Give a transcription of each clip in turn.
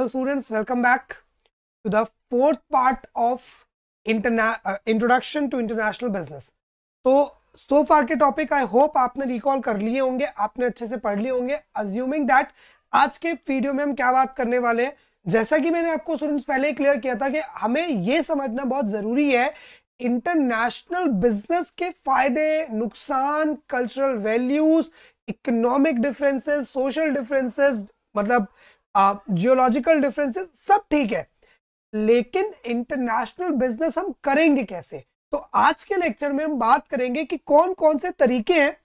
Hello students welcome back to the fourth part of interna uh, introduction to international तो so far के topic I hope आपने recall कर लिए होंगे आपने अच्छे से पढ़ लिए होंगे अज्यूमिंग दैट आज के वीडियो में हम क्या बात करने वाले हैं जैसा कि मैंने आपको स्टूडेंट्स पहले ही क्लियर किया था कि हमें ये समझना बहुत ज़रूरी है इंटरनेशनल बिजनेस के फायदे नुकसान cultural values economic differences social differences मतलब जियोलॉजिकल डिफरेंसेस सब ठीक है लेकिन इंटरनेशनल बिजनेस हम करेंगे कैसे तो आज के लेक्चर में हम बात करेंगे कि कौन कौन से तरीके हैं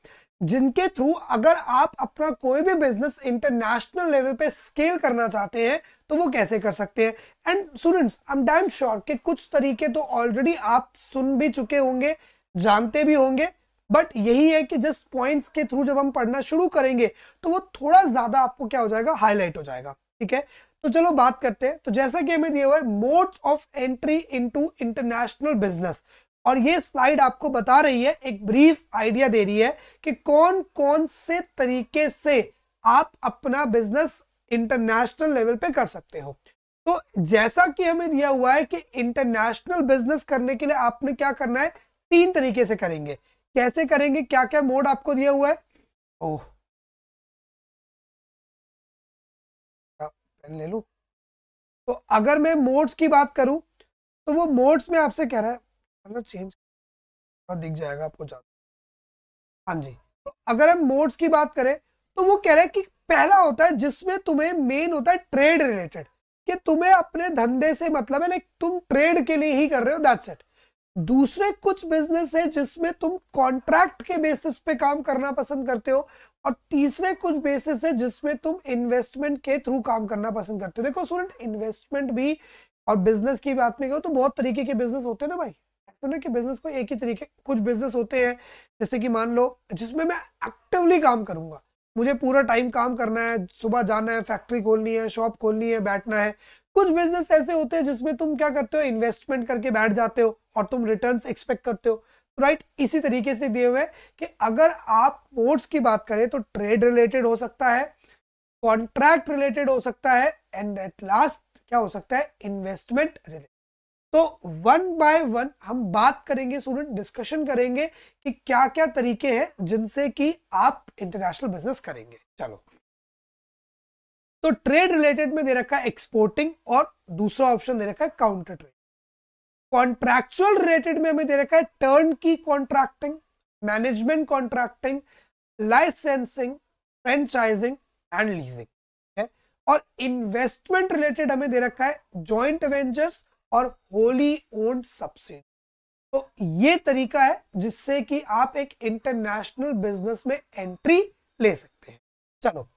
जिनके थ्रू अगर आप अपना कोई भी बिजनेस इंटरनेशनल लेवल पे स्केल करना चाहते हैं तो वो कैसे कर सकते हैं and students I am damn sure कि कुछ तरीके तो ऑलरेडी आप सुन भी चुके होंगे जानते भी होंगे बट यही है कि जस्ट पॉइंट्स के थ्रू जब हम पढ़ना शुरू करेंगे तो वो थोड़ा ज्यादा आपको क्या हो जाएगा हाईलाइट हो जाएगा ठीक है तो चलो बात करते हैं तो जैसा कि हमें दिया हुआ है modes of entry into international business और ये स्लाइड आपको बता रही है एक ब्रीफ आइडिया दे रही है कि कौन कौन से तरीके से आप अपना बिजनेस इंटरनेशनल लेवल पे कर सकते हो तो जैसा कि हमें दिया हुआ है कि इंटरनेशनल बिजनेस करने के लिए आपने क्या करना है तीन तरीके से करेंगे कैसे करेंगे क्या क्या मोड आपको दिया हुआ है ओह पेन ले लू तो अगर मैं मोड्स की बात करूं तो वो मोड्स में आपसे कह रहा है कलर चेंज दिख जाएगा आपको ज्यादा हाँ जी तो अगर हम मोड्स की बात करें तो वो कह रहा है कि पहला होता है जिसमें तुम्हें मेन होता है ट्रेड रिलेटेड कि तुम्हें अपने धंधे से मतलब है ना तुम ट्रेड के लिए ही कर रहे हो दैट सेट दूसरे कुछ बिजनेस है जिसमें तुम कॉन्ट्रैक्ट के बेसिस पे काम करना पसंद करते हो और तीसरे कुछ बेसिस है जिसमें तुम इन्वेस्टमेंट के थ्रू काम करना पसंद करते हो देखो स्टूडेंट इन्वेस्टमेंट भी और बिजनेस की बात में कहो तो बहुत तरीके के बिजनेस होते हैं ना भाई तो ना कि बिजनेस को एक ही तरीके कुछ बिजनेस होते हैं जैसे कि मान लो जिसमें मैं एक्टिवली काम करूंगा मुझे पूरा टाइम काम करना है सुबह जाना है फैक्ट्री खोलनी है शॉप खोलनी है बैठना है कुछ बिजनेस ऐसे होते हैं जिसमें तुम क्या करते हो इन्वेस्टमेंट करके बैठ जाते हो और तुम रिटर्न एक्सपेक्ट करते हो राइट right? इसी तरीके से दिए हुए कि अगर आप पोर्ट्स की बात करें तो ट्रेड रिलेटेड हो सकता है कॉन्ट्रैक्ट रिलेटेड हो सकता है एंड एट लास्ट क्या हो सकता है इन्वेस्टमेंट रिलेटेड तो वन बाय वन हम बात करेंगे स्टूडेंट डिस्कशन करेंगे कि क्या क्या तरीके हैं जिनसे कि आप इंटरनेशनल बिजनेस करेंगे चलो तो ट्रेड रिलेटेड में दे रखा है एक्सपोर्टिंग और दूसरा ऑप्शन दे रखा है काउंटर ट्रेड कॉन्ट्रैक्चुअल रिलेटेड में हमें दे रखा है turnkey contracting management contracting licensing franchising and leasing और इन्वेस्टमेंट रिलेटेड हमें दे रखा है ज्वाइंट वेंचर्स और होली ओन्ड सब्सिडी तो ये तरीका है जिससे कि आप एक इंटरनेशनल बिजनेस में एंट्री ले सकते हैं चलो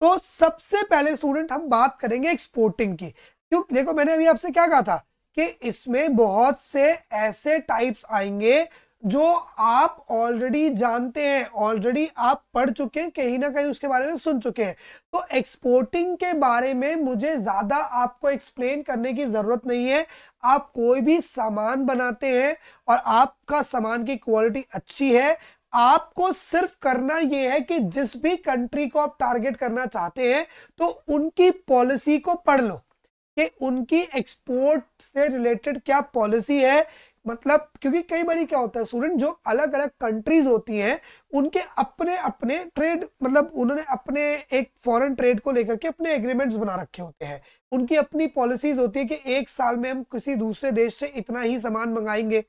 तो सबसे पहले स्टूडेंट हम बात करेंगे एक्सपोर्टिंग की क्योंकि देखो मैंने अभी आपसे क्या कहा था कि इसमें बहुत से ऐसे टाइप्स आएंगे जो आप ऑलरेडी जानते हैं ऑलरेडी आप पढ़ चुके हैं कहीं ना कहीं उसके बारे में सुन चुके हैं तो एक्सपोर्टिंग के बारे में मुझे ज़्यादा आपको एक्सप्लेन करने की ज़रूरत नहीं है आप कोई भी सामान बनाते हैं और आपका सामान की क्वालिटी अच्छी है आपको सिर्फ करना यह है कि जिस भी कंट्री को आप टारगेट करना चाहते हैं तो उनकी पॉलिसी को पढ़ लो कि उनकी एक्सपोर्ट से रिलेटेड क्या पॉलिसी है मतलब क्योंकि कई बार क्या होता है स्टूडेंट जो अलग अलग कंट्रीज होती हैं उनके अपने अपने ट्रेड मतलब उन्होंने अपने एक फॉरेन ट्रेड को लेकर के अपने एग्रीमेंट्स बना रखे होते हैं उनकी अपनी पॉलिसीज होती है कि एक साल में हम किसी दूसरे देश से इतना ही सामान मंगाएंगे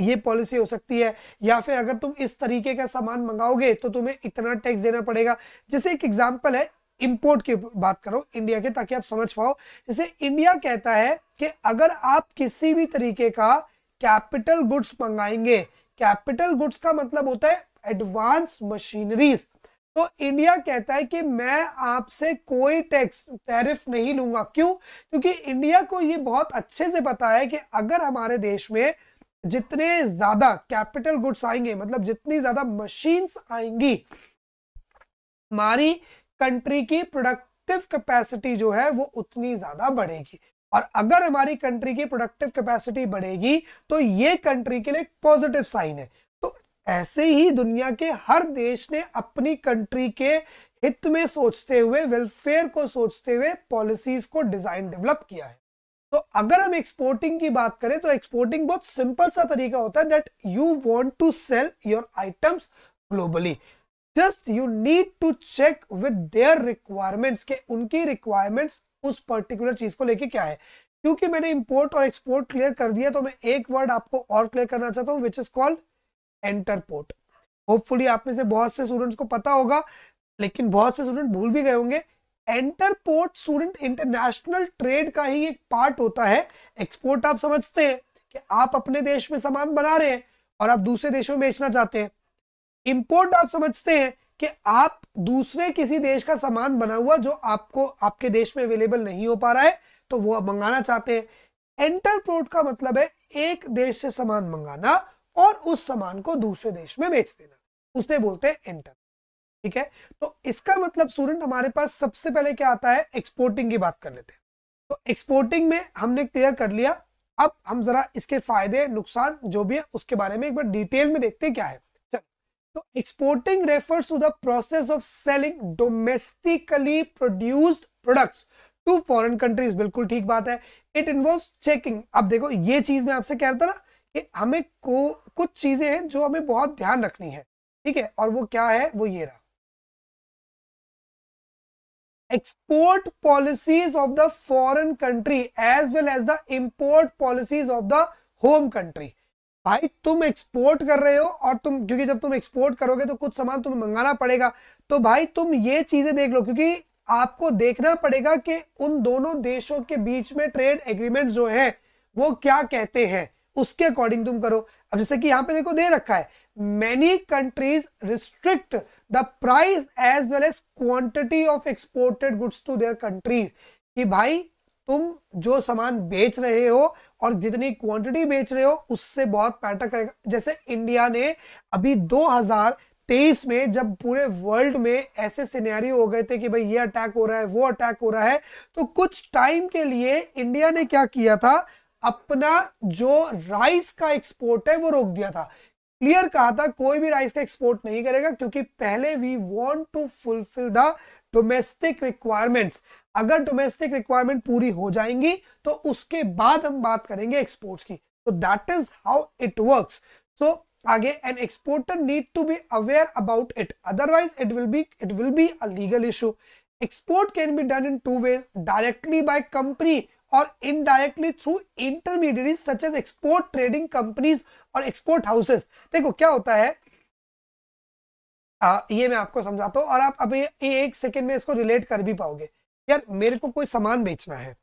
ये पॉलिसी हो सकती है या फिर अगर तुम इस तरीके का सामान मंगाओगे तो तुम्हें इतना टैक्स देना पड़ेगा जैसे एक एग्जाम्पल है इंपोर्ट की बात करो इंडिया के ताकि आप समझ पाओ जैसे इंडिया कहता है कि अगर आप किसी भी तरीके का कैपिटल गुड्स मंगाएंगे कैपिटल गुड्स का मतलब होता है एडवांस मशीनरीज तो इंडिया कहता है कि मैं आपसे कोई टैक्स टैरिफ नहीं लूंगा क्यों क्योंकि इंडिया को ये बहुत अच्छे से पता है कि अगर हमारे देश में जितने ज्यादा कैपिटल गुड्स आएंगे मतलब जितनी ज्यादा मशीन्स आएंगी हमारी कंट्री की प्रोडक्टिव कैपेसिटी जो है वो उतनी ज्यादा बढ़ेगी और अगर हमारी कंट्री की प्रोडक्टिव कैपेसिटी बढ़ेगी तो ये कंट्री के लिए पॉजिटिव साइन है तो ऐसे ही दुनिया के हर देश ने अपनी कंट्री के हित में सोचते हुए वेलफेयर को सोचते हुए पॉलिसीज को डिजाइन डेवलप किया है तो अगर हम एक्सपोर्टिंग की बात करें तो एक्सपोर्टिंग बहुत सिंपल सा तरीका होता है that you want to sell your items globally just you need to check with their requirements के उनकी रिक्वायरमेंट्स उस पर्टिकुलर चीज को लेके क्या है क्योंकि मैंने इंपोर्ट और एक्सपोर्ट क्लियर कर दिया तो मैं एक वर्ड आपको और क्लियर करना चाहता हूँ which is called entrepot hopefully आप में से बहुत से स्टूडेंट्स को पता होगा लेकिन बहुत से स्टूडेंट भूल भी गए होंगे entrepot student international trade का ही एक पार्ट होता है एक्सपोर्ट आप समझते हैं कि आप अपने देश में सामान बना रहे हैं और आप दूसरे देशों में बेचना चाहते हैं इंपोर्ट आप समझते हैं कि आप दूसरे किसी देश का सामान बना हुआ जो आपको आपके देश में अवेलेबल नहीं हो पा रहा है तो वो आप मंगाना चाहते हैं एंटरपोर्ट का मतलब है एक देश से सामान मंगाना और उस सामान को दूसरे देश में बेच देना उसे बोलते हैं एंटर ठीक है तो इसका मतलब स्टूडेंट हमारे पास सबसे पहले क्या आता है एक्सपोर्टिंग की बात कर लेते हैं तो एक्सपोर्टिंग में हमने क्लियर कर लिया अब हम जरा इसके फायदे नुकसान जो भी है उसके बारे में एक बार डिटेल में देखते हैं क्या है चल तो exporting refers to the process of selling domestically produced products to foreign countries बिल्कुल ठीक बात है इट इन्वॉल्व चेकिंग अब देखो ये चीज मैं आपसे कह रहा था ना कि हमें को कुछ चीजें हैं जो हमें बहुत ध्यान रखनी है ठीक है और वो क्या है वो ये रहा export policies of the foreign country as well as the import policies of the home country भाई तुम एक्सपोर्ट कर रहे हो और तुम क्योंकि जब तुम एक्सपोर्ट करोगे तो कुछ सामान तुम्हें मंगाना पड़ेगा तो भाई तुम ये चीजें देख लो क्योंकि आपको देखना पड़ेगा कि उन दोनों देशों के बीच में ट्रेड एग्रीमेंट जो है वो क्या कहते हैं उसके अकॉर्डिंग तुम करो अब जैसे कि यहाँ पे देखो दे रखा है many countries restrict the price as well as quantity of exported goods to their countries कि भाई तुम जो सामान बेच रहे हो और जितनी क्वांटिटी बेच रहे हो उससे बहुत मैटर करेगा जैसे इंडिया ने अभी 2023 में जब पूरे वर्ल्ड में ऐसे सिनेरियो हो गए थे कि भाई ये अटैक हो रहा है वो अटैक हो रहा है तो कुछ टाइम के लिए इंडिया ने क्या किया था अपना जो राइस का एक्सपोर्ट है वो रोक दिया था क्लियर कहा था कोई भी राइस का एक्सपोर्ट नहीं करेगा क्योंकि पहले we want to fulfil the domestic requirements अगर डोमेस्टिक रिक्वायरमेंट पूरी हो जाएंगी तो उसके बाद हम बात करेंगे एक्सपोर्ट्स की तो that is how it works so आगे an exporter need to be aware about it otherwise it will be it will be a legal issue export can be done in two ways directly by company और indirectly through intermediate such as export trading companies और export houses देखो क्या होता है आ, ये मैं आपको समझाता हूँ और आप अभी एक सेकेंड में इसको रिलेट कर भी पाओगे यार मेरे को कोई सामान बेचना है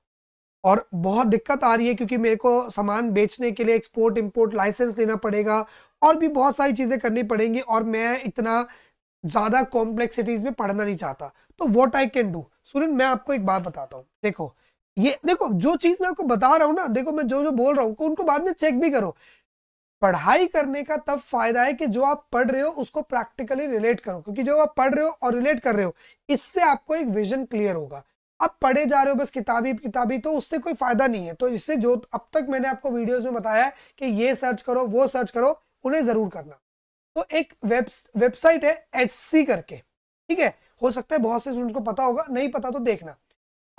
और बहुत दिक्कत आ रही है क्योंकि मेरे को सामान बेचने के लिए एक्सपोर्ट इंपोर्ट लाइसेंस लेना पड़ेगा और भी बहुत सारी चीज़ें करनी पड़ेंगी और मैं इतना ज़्यादा कॉम्प्लेक्सिटीज़ में पढ़ना नहीं चाहता तो वॉट आई कैन डू सुरन मैं आपको एक बात बताता हूँ देखो ये देखो जो चीज मैं आपको बता रहा हूं ना देखो मैं जो जो बोल रहा हूं उनको बाद में चेक भी करो पढ़ाई करने का तब फायदा है कि जो आप पढ़ रहे हो उसको प्रैक्टिकली रिलेट करो क्योंकि जो आप पढ़ रहे हो और रिलेट कर रहे हो इससे आपको एक विजन क्लियर होगा आप पढ़े जा रहे हो बस किताबी किताबी तो उससे कोई फायदा नहीं है तो इससे जो अब तक मैंने आपको वीडियोस में बताया कि ये सर्च करो वो सर्च करो उन्हें जरूर करना तो एक वेब वेबसाइट है एच करके ठीक है हो सकता है बहुत से स्टूडेंट्स को पता होगा नहीं पता तो देखना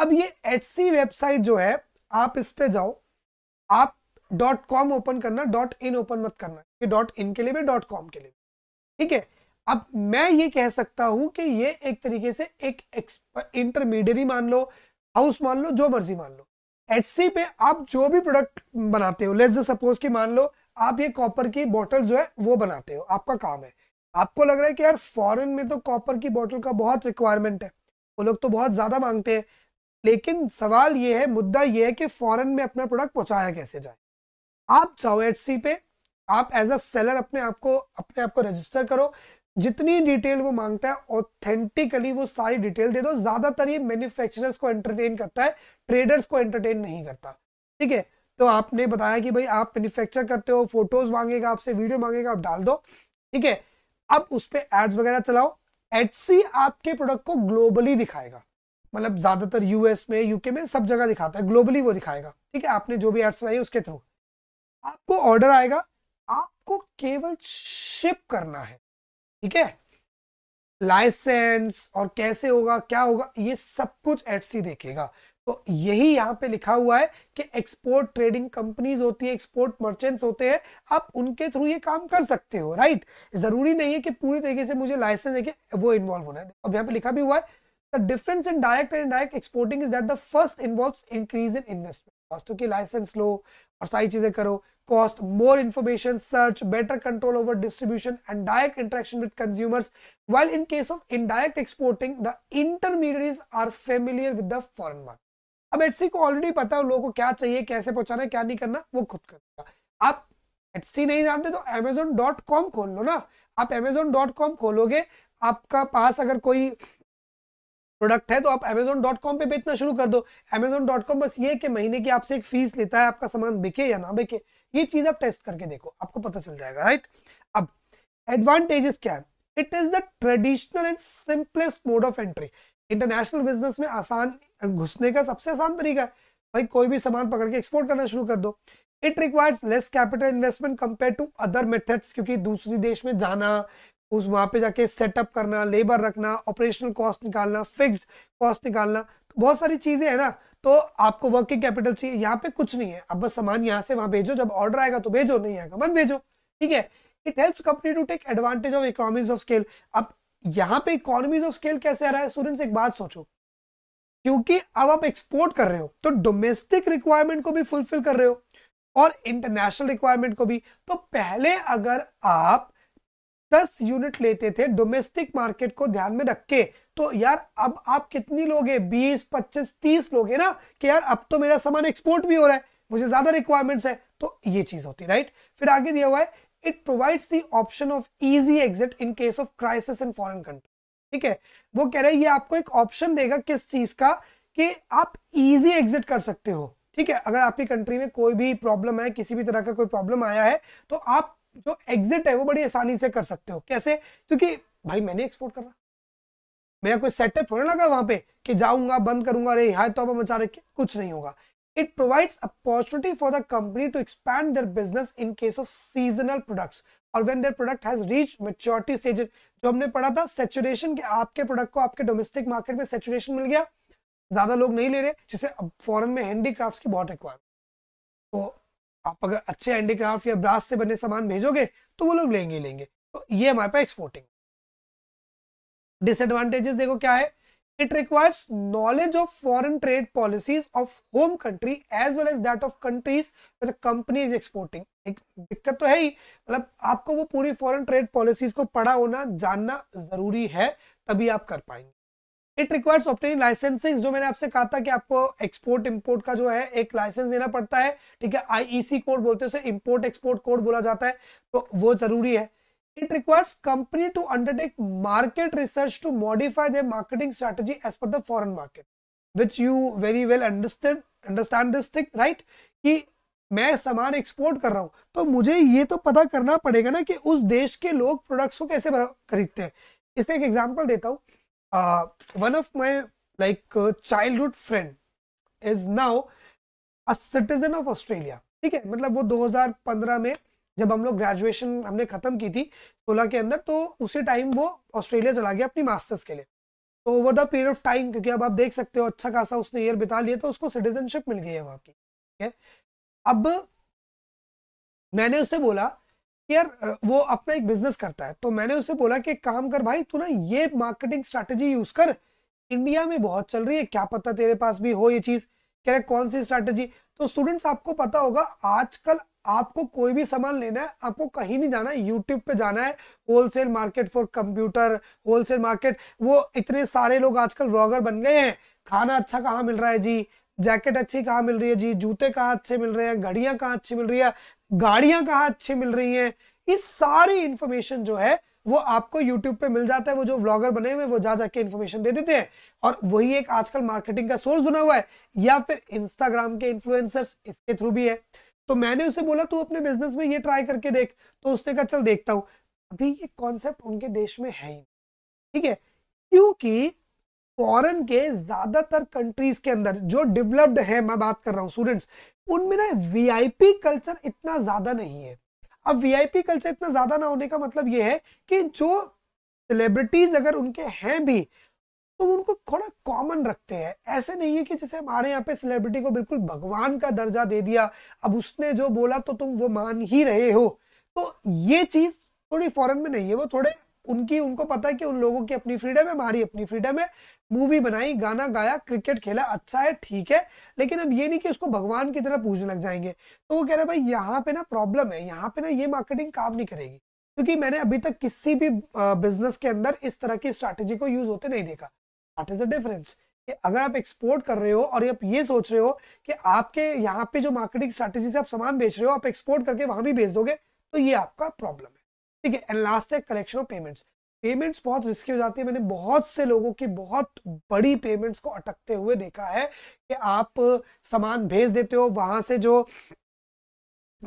अब ये एच वेबसाइट जो है आप इस पे जाओ आप डॉट कॉम ओपन करना डॉट इन ओपन मत करना ये डॉट इन के लिए भी डॉट कॉम के लिए ठीक है अब मैं ये कह सकता हूं कि ये एक तरीके से एक इंटरमीडियरी मान लो हाउस मान लो जो मर्जी मान लो एच पे आप जो भी प्रोडक्ट बनाते हो लेट्स सपोज कि मान लो आप ये कॉपर की बॉटल जो है वो बनाते हो आपका काम है आपको लग रहा है कि यार फॉरेन में तो कॉपर की बॉटल का बहुत रिक्वायरमेंट है वो लोग तो बहुत ज्यादा मांगते हैं लेकिन सवाल ये है मुद्दा ये है कि फॉरेन में अपना प्रोडक्ट पहुंचाया कैसे जाए आप जाओ एच पे आप एज अ सेलर अपने आप को अपने आप को रजिस्टर करो जितनी डिटेल वो मांगता है ऑथेंटिकली वो सारी डिटेल दे दो ज्यादातर ये मैन्युफैक्चरर्स को एंटरटेन करता है ट्रेडर्स को एंटरटेन नहीं करता ठीक है तो आपने बताया कि भाई आप मैन्युफैक्चर करते हो फोटोज मांगेगा आपसे वीडियो मांगेगा आप डाल दो ठीक है अब उस पर एड्स वगैरह चलाओ एडसी आपके प्रोडक्ट को ग्लोबली दिखाएगा मतलब ज़्यादातर यूएस में यूके में सब जगह दिखाता है ग्लोबली वो दिखाएगा ठीक है आपने जो भी एड्स लाई उसके थ्रू आपको ऑर्डर आएगा आपको केवल शिप करना है ठीक है लाइसेंस और कैसे होगा क्या होगा ये सब कुछ ही देखेगा तो यही यहाँ पे लिखा हुआ है कि एक्सपोर्ट ट्रेडिंग कंपनीज होती है एक्सपोर्ट मर्चेंट्स होते हैं आप उनके थ्रू ये काम कर सकते हो राइट जरूरी नहीं है कि पूरी तरीके से मुझे लाइसेंस देखे वो इन्वॉल्व होना है अब यहाँ पे लिखा भी हुआ है The difference in direct and indirect exporting is that the first involves increase in investment cost. Okay, license लो और सारी चीजें करो cost more information search better control over distribution and direct interaction with consumers while in case of indirect exporting the intermediaries are familiar with the foreign market अब Etsy को already पता है लोगों को क्या चाहिए कैसे पहुंचाना है क्या नहीं करना वो खुद करेगा आप एटसी नहीं जानते तो अमेजोन डॉट कॉम खोल लो ना आप अमेजोन डॉट कॉम खोलोगे आपका पास अगर कोई प्रोडक्ट है तो आप अमेजोन डॉट कॉम पर बेचना शुरू कर दो अमेजोन डॉट कॉम बस ये कि महीने की आपसे एक फीस लेता है आपका सामान बिके या ना बिके ये चीज आप टेस्ट करके देखो आपको पता चल जाएगा राइट अब एडवांटेजेस क्या है it is the traditional and simplest mode of entry international business में आसान घुसने का सबसे आसान तरीका है भाई कोई भी सामान पकड़ के एक्सपोर्ट करना शुरू कर दो it requires less capital investment compare to other methods क्योंकि दूसरी देश में जाना उस वहां पे जाके सेटअप करना लेबर रखना ऑपरेशनल कॉस्ट निकालना फिक्स्ड कॉस्ट निकालना तो बहुत सारी चीज़ें हैं ना तो आपको वर्किंग कैपिटल चाहिए यहाँ पे कुछ नहीं है अब बस सामान यहाँ से वहाँ भेजो जब ऑर्डर आएगा तो भेजो नहीं आएगा मत भेजो ठीक है it helps company to take advantage of economies of scale अब यहाँ पे इकोनॉमीज ऑफ स्केल कैसे आ रहा है स्टूडेंट्स एक बात सोचो क्योंकि अब आप एक्सपोर्ट कर रहे हो तो डोमेस्टिक रिक्वायरमेंट को भी फुलफिल कर रहे हो और इंटरनेशनल रिक्वायरमेंट को भी तो पहले अगर आप दस यूनिट लेते थे डोमेस्टिक मार्केट को ध्यान में रख के तो यार अब आप कितनी लोगे बीस पच्चीस तीस लोगे ना कि यार अब तो मेरा सामान एक्सपोर्ट भी हो रहा है मुझे ज्यादा रिक्वायरमेंट्स है तो ये चीज होती है राइट फिर आगे दिया हुआ है it provides the option of easy exit in case of crisis in foreign country ठीक है वो कह रहे हैं ये आपको एक ऑप्शन देगा किस चीज का कि आप इजी एग्जिट कर सकते हो ठीक है अगर आपकी कंट्री में कोई भी प्रॉब्लम है किसी भी तरह का कोई प्रॉब्लम आया है तो आप जो एग्जिट है वो बड़ी आसानी से कर सकते हो कैसे क्योंकि भाई मैंने एक्सपोर्ट कर मेरा कोई सेटअप थोड़ा लगा वहां पे कि जाऊंगा बंद करूंगा अरे हाई तो मचा रखे कुछ नहीं होगा it provides opportunity for the company to expand their business in case of seasonal products और when their product has reach maturity stage जो हमने पढ़ा था सेचुरेशन के आपके प्रोडक्ट को आपके डोमेस्टिक मार्केट में सेचुरेशन मिल गया ज्यादा लोग नहीं ले रहे जिसे फॉरन में हैंडीक्राफ्ट की बहुत रिक्वायरमेंट तो आप अगर अच्छे हैंडीक्राफ्ट या ब्रास से बने सामान भेजोगे तो वो लोग लेंगे लेंगे तो ये हमारे पास एक्सपोर्टिंग डिसएडवांटेजेस देखो क्या है it requires knowledge of foreign trade policies of home country as well as that of countries company the exporting एक दिक्कत तो है ही मतलब आपको वो पूरी फॉरेन ट्रेड पॉलिसीज को पढ़ा होना जानना जरूरी है तभी आप कर पाएंगे इट रिक्वायर्स ऑप्टेनिंग लाइसेंसिंग जो मैंने आपसे कहा था कि आपको एक्सपोर्ट इंपोर्ट का जो है एक लाइसेंस देना पड़ता है ठीक है आईईसी कोड e बोलते हैं उसे इंपोर्ट एक्सपोर्ट कोड बोला जाता है तो वो जरूरी है it requires company to undertake market research to modify their marketing strategy as per the foreign market which you very well understand understand this thing right कि मैं सामान एक्सपोर्ट कर रहा हूं तो मुझे ये तो पता करना पड़ेगा ना कि उस देश के लोग प्रोडक्ट्स को कैसे खरीदते हैं इसका एक एग्जाम्पल देता हूँ uh, one of my like uh, childhood friend is now a citizen of Australia ठीक है मतलब वो 2015 में जब हम लोग ग्रेजुएशन हमने ख़त्म की थी 16 के अंदर तो उसी टाइम वो ऑस्ट्रेलिया चला गया अपनी मास्टर्स के लिए तो over the period of time क्योंकि अब आप देख सकते हो अच्छा खासा उसने ईयर बिता लिया तो उसको सिटीजनशिप मिल गई है वहाँ की ठीक है अब मैंने उससे बोला यार uh, वो अपना एक बिजनेस करता है तो मैंने उसे बोला कि काम कर भाई तू ना ये मार्केटिंग स्ट्रेटेजी यूज कर इंडिया में बहुत चल रही है क्या पता तेरे पास भी हो ये चीज कह रहे कौन सी स्ट्रेटेजी तो स्टूडेंट्स आपको पता होगा आजकल आपको कोई भी सामान लेना है आपको कहीं नहीं जाना है यूट्यूब पे जाना है wholesale market for computer wholesale market वो इतने सारे लोग आजकल व्लॉगर बन गए हैं खाना अच्छा कहाँ मिल रहा है जी जैकेट अच्छी कहाँ मिल रही है जी जूते कहाँ अच्छे मिल रहे हैं घड़ियाँ कहाँ अच्छी मिल रही है गाड़ियां कहाँ अच्छी मिल रही हैं ये सारी इन्फॉर्मेशन जो है वो आपको यूट्यूब पे मिल जाता है वो जो व्लॉगर बने हुए वो जा जाके इन्फॉर्मेशन दे देते हैं और वही एक आजकल मार्केटिंग का सोर्स बना हुआ है या फिर इंस्टाग्राम के इन्फ्लुएंसर्स इसके थ्रू भी है तो मैंने उसे बोला तू अपने बिजनेस में ये ट्राई करके देख तो उसने कहा चल देखता हूँ अभी ये कॉन्सेप्ट उनके देश में है ही ठीक है क्योंकि फॉरेन के ज्यादातर कंट्रीज के अंदर जो डेवलप्ड है मैं बात कर रहा हूँ स्टूडेंट्स उनमें ना वीआईपी कल्चर इतना ज्यादा नहीं है अब वीआईपी कल्चर इतना ज्यादा ना होने का मतलब ये है कि जो सेलिब्रिटीज अगर उनके हैं भी तो उनको थोड़ा कॉमन रखते हैं ऐसे नहीं है कि जैसे हमारे यहाँ पे सेलिब्रिटी को बिल्कुल भगवान का दर्जा दे दिया अब उसने जो बोला तो तुम वो मान ही रहे हो तो ये चीज थोड़ी फॉरेन में नहीं है वो थोड़े उनकी उनको पता है कि उन लोगों की अपनी फ्रीडम है हमारी अपनी फ्रीडम है मूवी बनाई गाना गाया क्रिकेट खेला अच्छा है ठीक है लेकिन अब ये नहीं कि उसको भगवान की तरह पूजने लग जाएंगे तो वो कह रहे हैं भाई यहाँ पे ना प्रॉब्लम है यहाँ पे ना ये मार्केटिंग काम नहीं करेगी क्योंकि मैंने अभी तक किसी भी बिजनेस के अंदर इस तरह की स्ट्रैटेजी को यूज होते नहीं देखा वाट इज द डिफरेंस कि अगर आप एक्सपोर्ट कर रहे हो और आप ये सोच रहे हो कि आपके यहाँ पे जो मार्केटिंग स्ट्रैटेजी से आप सामान बेच रहे हो आप एक्सपोर्ट करके वहां भी बेच दोगे तो ये आपका प्रॉब्लम है ठीक है एंड लास्ट है कलेक्शन ऑफ पेमेंट्स पेमेंट्स बहुत रिस्की हो जाती है मैंने बहुत से लोगों की बहुत बड़ी पेमेंट्स को अटकते हुए देखा है कि आप सामान भेज देते हो वहां से जो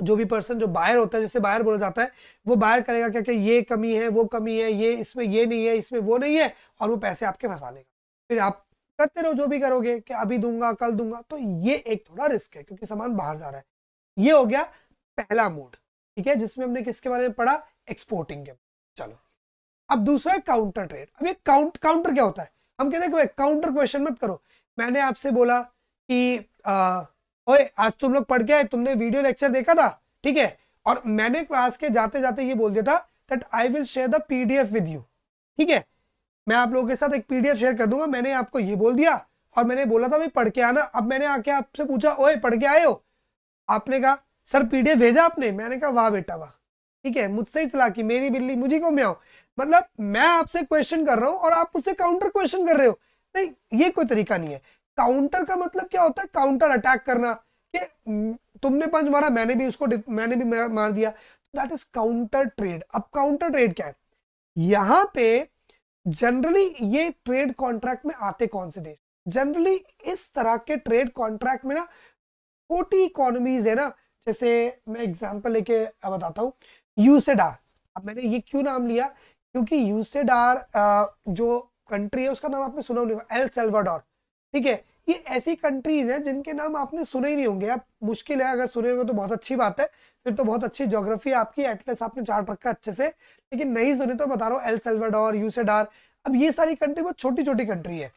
जो भी पर्सन जो बायर होता है जैसे बायर बोला जाता है वो बायर करेगा क्या ये कमी है वो कमी है ये इसमें ये नहीं है इसमें वो नहीं है और वो पैसे आपके फंसा लेगा फिर आप करते रहो जो भी करोगे कि अभी दूंगा कल दूंगा तो ये एक थोड़ा रिस्क है क्योंकि सामान बाहर जा रहा है ये हो गया पहला मोड ठीक है जिसमें हमने किसके बारे में पढ़ा एक्सपोर्टिंग के चलो अब दूसरा है काउंटर ट्रेड अब ये काउंट काउंटर क्या होता है हम कहते हैं काउंटर क्वेश्चन मत करो मैंने आपसे बोला कि आ, ओए आज तुम लोग पढ़ के आए तुमने वीडियो लेक्चर देखा था ठीक है और मैंने क्लास के जाते जाते ये बोल दिया था that I will share the PDF with you ठीक है मैं आप लोगों के साथ एक पीडीएफ शेयर कर दूंगा मैंने आपको ये बोल दिया और मैंने बोला था भाई पढ़ के आना अब मैंने आके आपसे पूछा ओए पढ़ के आए हो आपने कहा सर पीडीएफ भेजा आपने मैंने कहा वाह बेटा वाह ठीक है मुझसे ही चला की मेरी बिल्ली मुझे क्यों म्याओ मतलब मैं आपसे क्वेश्चन कर रहा हूँ और आप मुझसे काउंटर क्वेश्चन कर रहे हो नहीं ये कोई तरीका नहीं है काउंटर का मतलब क्या होता है काउंटर अटैक करना कि हम्म, तुमने पंच मारा मैंने भी उसको मैंने भी मार दिया दैट इज काउंटर ट्रेड अब काउंटर ट्रेड क्या है यहाँ पे जनरली ये ट्रेड कॉन्ट्रैक्ट में आते कौन से देश जनरली इस तरह के ट्रेड कॉन्ट्रैक्ट में ना छोटी इकोनॉमीज है ना जैसे मैं एग्जाम्पल लेके बताता हूँ यूसेडार अब मैंने ये क्यों नाम लिया क्योंकि यूसेडार जो कंट्री है उसका नाम आपने सुना नहीं होगा एल सेल्वाडोर ठीक है ये ऐसी कंट्रीज हैं जिनके नाम आपने सुने ही नहीं होंगे आप मुश्किल है अगर सुने होंगे तो बहुत अच्छी बात है फिर तो बहुत अच्छी ज्योग्राफी आपकी एटलेस आपने चार्ट रखा अच्छे से लेकिन नहीं सुने तो बता रहा हूँ एल सेल्वाडोर यूसेडार अब ये सारी कंट्री बहुत छोटी छोटी कंट्री है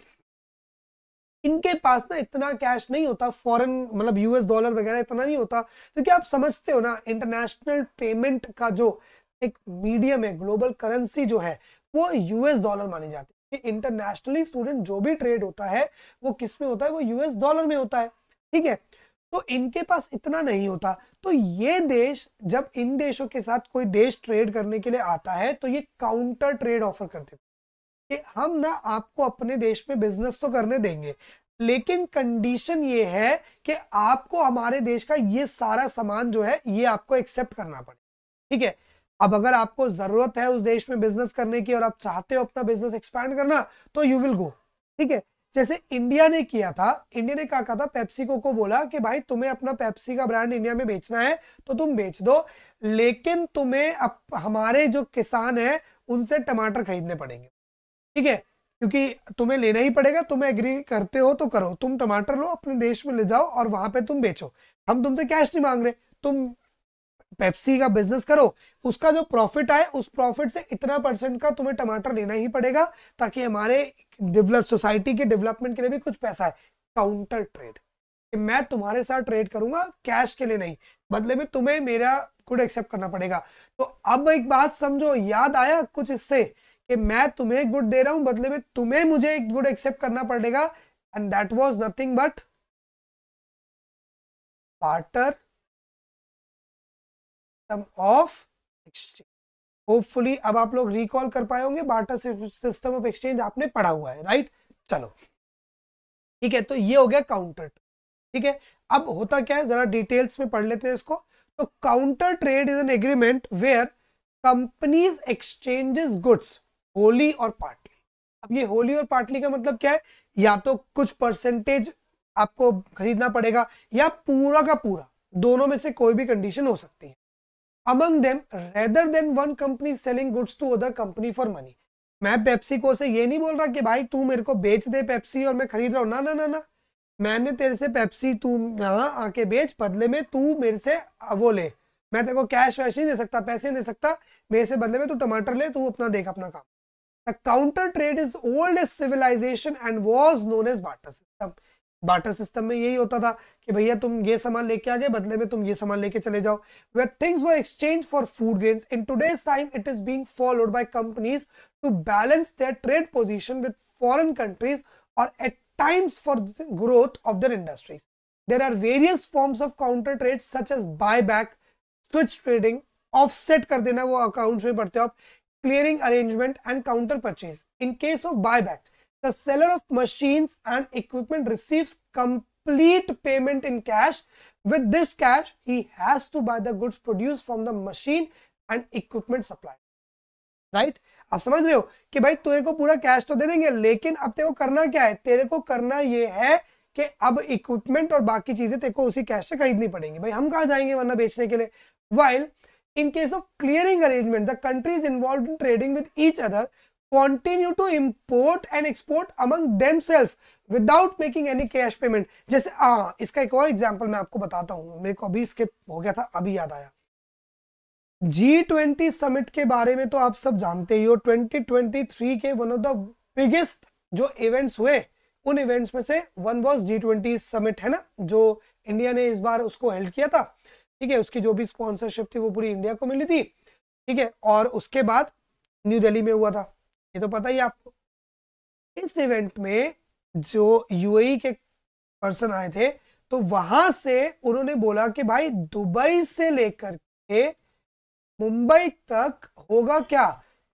इनके पास ना इतना कैश नहीं होता फॉरेन मतलब यूएस डॉलर वगैरह इतना नहीं होता तो आप समझते हो ना इंटरनेशनल पेमेंट का जो एक मीडियम है ग्लोबल करेंसी जो है वो यूएस डॉलर मानी जाती है इंटरनेशनली स्टूडेंट जो भी ट्रेड होता है वो किस में होता है वो यूएस डॉलर में होता है ठीक है तो इनके पास इतना नहीं होता तो ये देश जब इन देशों के साथ कोई देश ट्रेड करने के लिए आता है तो ये काउंटर ट्रेड ऑफर करते कि हम ना आपको अपने देश में बिजनेस तो करने देंगे लेकिन कंडीशन ये है कि आपको हमारे देश का ये सारा सामान जो है ये आपको एक्सेप्ट करना पड़े ठीक है अब अगर आपको जरूरत है उस देश में बिजनेस करने की और आप चाहते हो अपना बिजनेस एक्सपैंड करना तो यू विल गो ठीक है जैसे इंडिया ने किया था इंडिया ने क्या कहा था पेप्सिको को बोला कि भाई तुम्हें अपना पेप्सी का ब्रांड इंडिया में बेचना है तो तुम बेच दो लेकिन तुम्हें अब हमारे जो किसान है उनसे टमाटर खरीदने पड़ेंगे ठीक है क्योंकि तुम्हें लेना ही पड़ेगा तुम्हें एग्री करते हो तो करो तुम टमाटर लो अपने देश में ले जाओ और वहां पे तुम बेचो हम तुमसे कैश नहीं मांग रहे तुम पेप्सी का बिजनेस करो उसका जो प्रॉफिट आए उस प्रॉफिट से इतना परसेंट का तुम्हें टमाटर लेना ही पड़ेगा ताकि हमारे डेवलप सोसाइटी के डेवलपमेंट के लिए भी कुछ पैसा है काउंटर ट्रेड मैं तुम्हारे साथ ट्रेड करूंगा कैश के लिए नहीं बदले में तुम्हें मेरा गुड एक्सेप्ट करना पड़ेगा तो अब एक बात समझो याद आया कुछ इससे कि मैं तुम्हें गुड दे रहा हूं बदले में तुम्हें मुझे एक गुड एक्सेप्ट करना पड़ेगा and that was nothing but barter some of exchange hopefully अब आप लोग रिकॉल कर पाए होंगे बार्टर सिस्टम ऑफ एक्सचेंज आपने पढ़ा हुआ है राइट चलो ठीक है तो ये हो गया काउंटर ठीक है अब होता क्या है जरा डिटेल्स में पढ़ लेते हैं इसको तो counter trade is an agreement where companies exchanges goods wholly और पार्टली अब ये होली और पार्टली का मतलब क्या है या तो कुछ परसेंटेज आपको खरीदना पड़ेगा या पूरा का पूरा दोनों में से कोई भी कंडीशन हो सकती है among them rather than one company selling goods to other company for money मैं पेप्सी को से ये नहीं बोल रहा कि भाई तू मेरे को बेच दे पेप्सी और मैं खरीद रहा हूँ ना ना ना ना मैंने तेरे से पेप्सी तू यहाँ आके बेच बदले में तू मेरे से वो ले मैं तेरे को कैश वैश नहीं दे सकता पैसे नहीं दे सकता मेरे से बदले में तू टमाटर ले तू अपना देख अपना काम The counter trade is old as civilization and was known as barter system. Barter system में यही होता था कि भैया तुम ये सामान लेके आ गए बदले में तुम ये सामान लेके चले जाओ where things were exchange for food grains in today's time it is being followed by companies to balance their trade position with foreign countries और at times for the growth of their industries. There are various forms of counter trades such as buyback, switch trading, offset कर देना वो accounts में पढ़ते हो आप clearing arrangement and counter purchase. In case of buyback, the seller of machines and equipment receives complete payment in cash. With this cash, he has to buy the goods produced from the machine and equipment supply. Right? आप समझ रहे हो कि भाई तेरे को पूरा cash तो दे देंगे लेकिन अब तेरे को करना क्या है तेरे को करना ये है कि अब इक्विपमेंट और बाकी चीजें तेरे को उसी कैश से खरीदनी पड़ेंगी भाई हम कहा जाएंगे वरना बेचने के लिए while In case of clearing arrangement, the countries involved in trading with each other continue to import and export among themselves without making any cash payment जैसे हाँ इसका एक और एग्जाम्पल मैं आपको बताता हूँ मेरे को अभी स्किप हो गया था अभी याद आया जी ट्वेंटी समिट के बारे में तो आप सब जानते ही हो ट्वेंटी ट्वेंटी थ्री के वन ऑफ द बिगेस्ट जो इवेंट्स हुए उन इवेंट्स में से वन वॉज G20 समिट है ना जो इंडिया ने इस बार उसको हेल्ड किया था ठीक है उसकी जो भी स्पॉन्सरशिप थी वो पूरी इंडिया को मिली थी ठीक है और उसके बाद न्यू दिल्ली में हुआ था ये तो पता ही आपको इस इवेंट में जो यूएई e के पर्सन आए थे तो वहां से उन्होंने बोला कि भाई दुबई से लेकर के मुंबई तक होगा क्या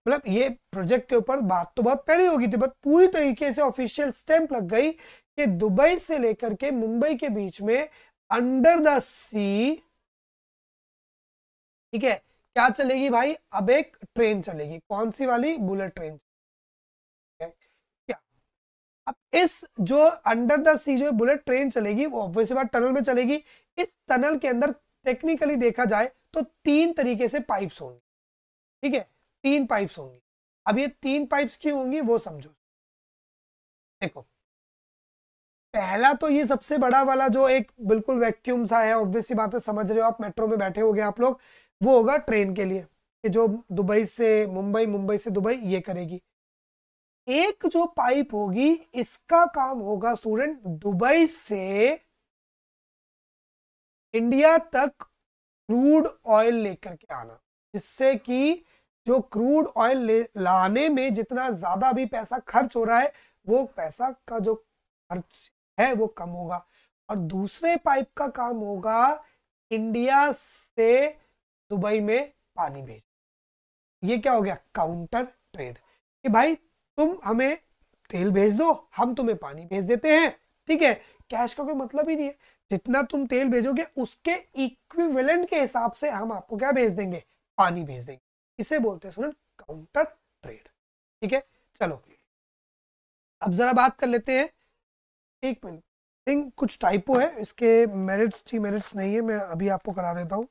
मतलब ये प्रोजेक्ट के ऊपर बात तो बहुत पहले होगी थी बट पूरी तरीके से ऑफिशियल स्टैंप लग गई कि दुबई से लेकर के मुंबई के बीच में अंडर द सी ठीक है क्या चलेगी भाई अब एक ट्रेन चलेगी कौन सी वाली बुलेट ट्रेन क्या अब इस जो अंडर द सी जो बुलेट ट्रेन चलेगी वो ऑब्वियसली बात टनल में चलेगी इस टनल के अंदर टेक्निकली देखा जाए तो तीन तरीके से पाइप्स होंगी ठीक है तीन पाइप्स होंगी अब ये तीन पाइप्स क्यों होंगी वो समझो देखो पहला तो ये सबसे बड़ा वाला जो एक बिल्कुल वैक्यूम सा है ऑब्वियसली बात है समझ रहे हो आप मेट्रो में बैठे हो गए आप लोग वो होगा ट्रेन के लिए कि जो दुबई से मुंबई मुंबई से दुबई ये करेगी एक जो पाइप होगी इसका काम होगा स्टूडेंट दुबई से इंडिया तक क्रूड ऑयल लेकर के आना जिससे कि जो क्रूड ऑयल लाने में जितना ज्यादा भी पैसा खर्च हो रहा है वो पैसा का जो खर्च है वो कम होगा और दूसरे पाइप का काम होगा इंडिया से दुबई में पानी भेज ये क्या हो गया काउंटर ट्रेड कि भाई तुम हमें तेल भेज दो हम तुम्हें पानी भेज देते हैं ठीक है कैश का कोई मतलब ही नहीं है जितना तुम तेल भेजोगे उसके इक्विवेलेंट के हिसाब से हम आपको क्या भेज देंगे पानी भेज देंगे इसे बोलते हैं स्टूडेंट काउंटर ट्रेड ठीक है चलो अब जरा बात कर लेते हैं एक मिनट कुछ टाइपो है इसके मेरिट्स थी मेरिट्स नहीं है मैं अभी आपको करा देता हूँ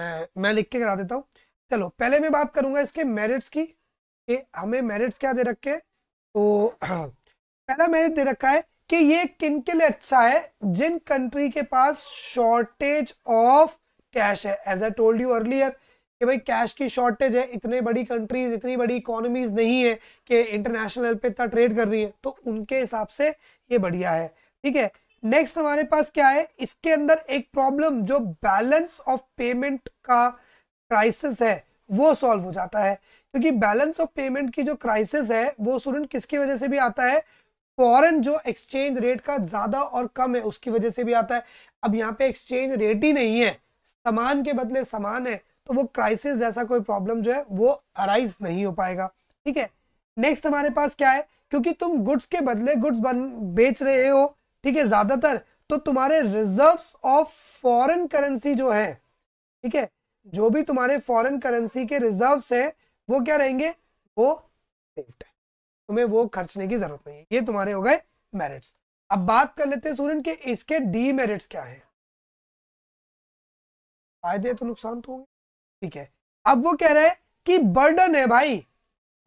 मैं मैं लिख के करा देता हूँ चलो पहले मैं बात करूंगा इसके मेरिट्स की कि हमें मेरिट्स क्या दे रखे तो पहला मेरिट दे रखा है कि ये किन के लिए अच्छा है जिन कंट्री के पास शॉर्टेज ऑफ कैश है as I told you earlier कि भाई कैश की शॉर्टेज है इतने बड़ी कंट्रीज इतनी बड़ी इकोनॉमीज नहीं है कि इंटरनेशनल पे इतना ट्रेड कर रही है तो उनके हिसाब से ये बढ़िया है ठीक है नेक्स्ट हमारे पास क्या है इसके अंदर एक प्रॉब्लम जो बैलेंस ऑफ पेमेंट का क्राइसिस है वो सॉल्व हो जाता है क्योंकि बैलेंस ऑफ पेमेंट की जो क्राइसिस है वो स्टूडेंट किसकी वजह से भी आता है फॉरन जो एक्सचेंज रेट का ज्यादा और कम है उसकी वजह से भी आता है अब यहाँ पे एक्सचेंज रेट ही नहीं है सामान के बदले सामान है तो वो क्राइसिस जैसा कोई प्रॉब्लम जो है वो अराइज नहीं हो पाएगा ठीक है नेक्स्ट हमारे पास क्या है क्योंकि तुम गुड्स के बदले गुड्स बन बेच रहे हो ठीक है ज्यादातर तो तुम्हारे रिजर्व्स ऑफ फॉरेन करेंसी जो है ठीक है जो भी तुम्हारे फॉरेन करेंसी के रिजर्व्स है वो क्या रहेंगे वो सेफ्ड है तुम्हें वो खर्चने की जरूरत नहीं है ये तुम्हारे हो गए मेरिट्स अब बात कर लेते हैं सूरन के इसके डी मेरिट्स क्या है फायदे तो नुकसान तो होंगे ठीक है अब वो कह रहे हैं कि बर्डन है भाई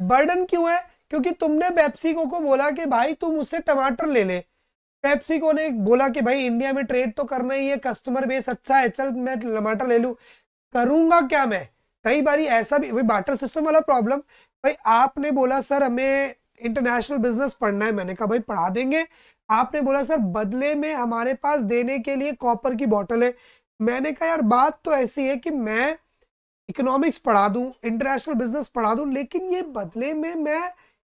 बर्डन क्यों है क्योंकि तुमने बेप्सिको को बोला कि भाई तुम उससे टमाटर ले ले पेप्सिको ने बोला कि भाई इंडिया में ट्रेड तो करना ही है कस्टमर बेस अच्छा है चल मैं टमाटर ले लूँ करूँगा क्या मैं कई बार ऐसा भी बाटर सिस्टम वाला प्रॉब्लम भाई आपने बोला सर हमें इंटरनेशनल बिजनेस पढ़ना है मैंने कहा भाई पढ़ा देंगे आपने बोला सर बदले में हमारे पास देने के लिए कॉपर की बॉटल है मैंने कहा यार बात तो ऐसी है कि मैं इकोनॉमिक्स पढ़ा दूं इंटरनेशनल बिजनेस पढ़ा दूं लेकिन ये बदले में मैं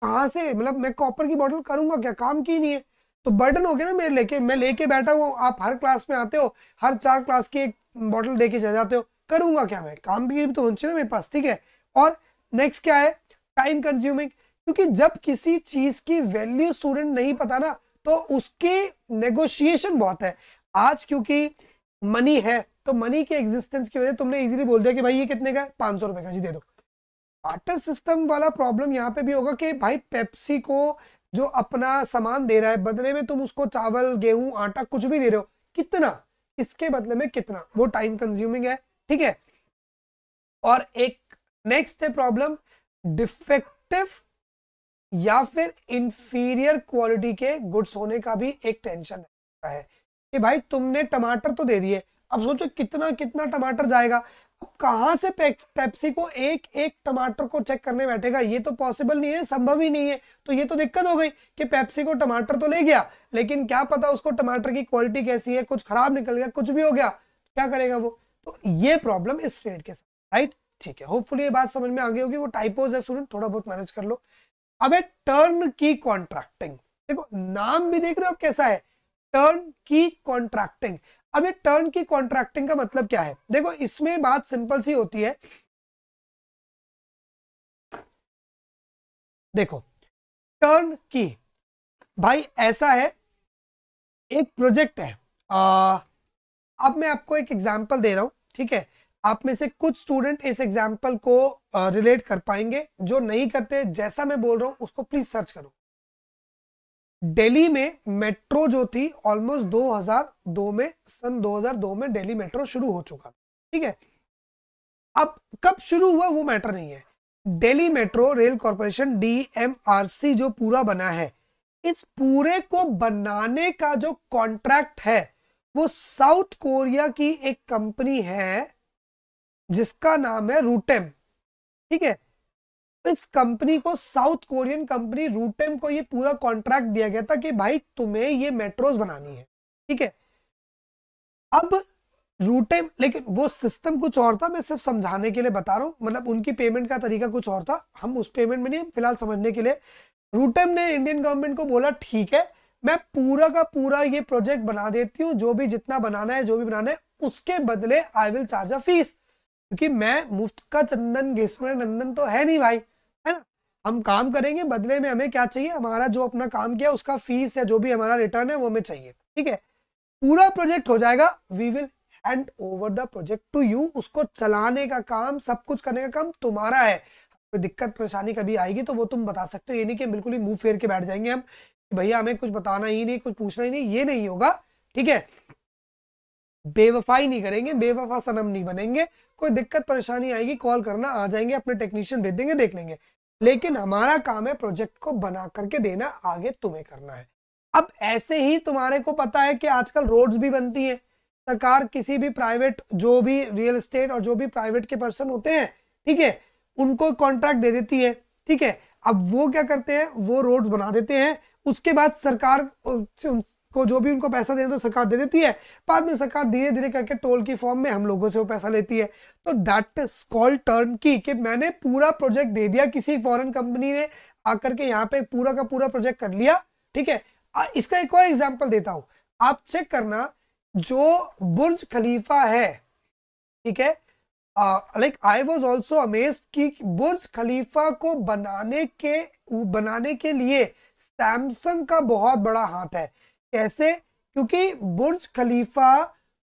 कहाँ से मतलब मैं कॉपर की बॉटल करूंगा क्या काम की नहीं है तो बर्डन हो गया ना मेरे लेके मैं लेके बैठा हूँ आप हर क्लास में आते हो हर चार क्लास की एक बॉटल दे के चले जाते हो करूंगा क्या मैं काम भी तो होना चाहिए मेरे पास ठीक है और नेक्स्ट क्या है टाइम कंज्यूमिंग क्योंकि जब किसी चीज की वैल्यू स्टूडेंट नहीं पता ना तो उसके नेगोशिएशन बहुत है आज क्योंकि मनी है तो मनी के एग्जिस्टेंस की वजह तुमने इजीली बोल दिया कि भाई ये कितने का है सौ रुपए का जी दे दो वाटर सिस्टम वाला प्रॉब्लम यहाँ पे भी होगा कि भाई पेप्सी को जो अपना सामान दे रहा है बदले में तुम उसको चावल गेहूं आटा कुछ भी दे रहे हो कितना इसके बदले में कितना वो टाइम कंज्यूमिंग है ठीक है और एक नेक्स्ट है प्रॉब्लम डिफेक्टिव या फिर इंफीरियर क्वालिटी के गुड्स होने का भी एक टेंशन है कि भाई तुमने टमाटर तो दे दिए अब सोचो कितना कितना टमाटर जाएगा कहां से पे, पेप्सी को एक एक टमाटर को चेक करने बैठेगा ये तो पॉसिबल नहीं है संभव ही नहीं है तो ये तो दिक्कत हो गई कि पेप्सी को टमाटर तो ले गया लेकिन क्या पता उसको टमाटर की क्वालिटी कैसी है कुछ खराब निकल गया कुछ भी हो गया क्या करेगा वो तो ये प्रॉब्लम इस ट्रेड के साथ राइट ठीक है होपफुल ये बात समझ में आ गई होगी वो टाइपोज है स्टूडेंट थोड़ा बहुत मैनेज कर लो अब टर्न की कॉन्ट्रैक्टिंग देखो नाम भी देख रहे हो आप कैसा है टर्न की कॉन्ट्रैक्टिंग अब ये टर्न की कॉन्ट्रैक्टिंग का मतलब क्या है देखो इसमें बात सिंपल सी होती है देखो टर्न की भाई ऐसा है एक प्रोजेक्ट है आ, अब मैं आपको एक एग्जाम्पल दे रहा हूं ठीक है आप में से कुछ स्टूडेंट इस एग्जाम्पल को रिलेट कर पाएंगे जो नहीं करते जैसा मैं बोल रहा हूं उसको प्लीज सर्च करो दिल्ली में मेट्रो जो थी ऑलमोस्ट 2002 में सन 2002 में दिल्ली मेट्रो शुरू हो चुका ठीक है अब कब शुरू हुआ वो मैटर नहीं है Delhi metro rail corporation DMRC जो पूरा बना है इस पूरे को बनाने का जो कॉन्ट्रैक्ट है वो साउथ कोरिया की एक कंपनी है जिसका नाम है रूटेम ठीक है इस कंपनी को साउथ कोरियन कंपनी रूटेम को ये पूरा कॉन्ट्रैक्ट दिया गया था कि भाई तुम्हें ये मेट्रोज बनानी है ठीक है अब रूटेम लेकिन वो सिस्टम कुछ और था मैं सिर्फ समझाने के लिए बता रहा हूं मतलब उनकी पेमेंट का तरीका कुछ और था हम उस पेमेंट में नहीं फिलहाल समझने के लिए रूटेम ने इंडियन गवर्नमेंट को बोला ठीक है मैं पूरा का पूरा ये प्रोजेक्ट बना देती हूँ जो भी जितना बनाना है जो भी बनाना है उसके बदले I will charge a fee क्योंकि मैं मुफ्त का चंदन घिसमन नंदन तो है नहीं भाई हम काम करेंगे बदले में हमें क्या चाहिए हमारा जो अपना काम किया उसका फीस या जो भी हमारा रिटर्न है वो हमें चाहिए ठीक है पूरा प्रोजेक्ट हो जाएगा we will hand over the project to you उसको चलाने का काम सब कुछ करने का काम तुम्हारा है कोई दिक्कत परेशानी कभी आएगी तो वो तुम बता सकते हो ये नहीं कि बिल्कुल ही मुंह फेर के बैठ जाएंगे हम भैया हमें कुछ बताना ही नहीं कुछ पूछना ही नहीं ये नहीं होगा ठीक है बेवफाई नहीं करेंगे बेवफा सनम नहीं बनेंगे कोई दिक्कत परेशानी आएगी कॉल करना आ जाएंगे अपने टेक्नीशियन भेज देंगे देख लेंगे लेकिन हमारा काम है प्रोजेक्ट को बना करके देना आगे तुम्हें करना है अब ऐसे ही तुम्हारे को पता है कि आजकल रोड्स भी बनती हैं सरकार किसी भी प्राइवेट जो भी रियल एस्टेट और जो भी प्राइवेट के पर्सन होते हैं ठीक है उनको कॉन्ट्रैक्ट दे देती है ठीक है अब वो क्या करते हैं वो रोड्स बना देते हैं उसके बाद सरकार को जो भी उनको पैसा देना तो सरकार दे देती है बाद में सरकार धीरे धीरे करके टोल की फॉर्म में हम लोगों से वो पैसा लेती है तो दैट कॉल टर्न की कि मैंने पूरा प्रोजेक्ट दे दिया किसी फॉरेन कंपनी ने आकर के यहाँ पे पूरा का पूरा प्रोजेक्ट कर लिया ठीक है इसका एक और एग्जाम्पल देता हूँ आप चेक करना जो बुर्ज खलीफा है ठीक है like I was also amaze की बुर्ज खलीफा को बनाने के बनाने के लिए सैमसंग का बहुत बड़ा हाथ है कैसे क्योंकि बुर्ज खलीफा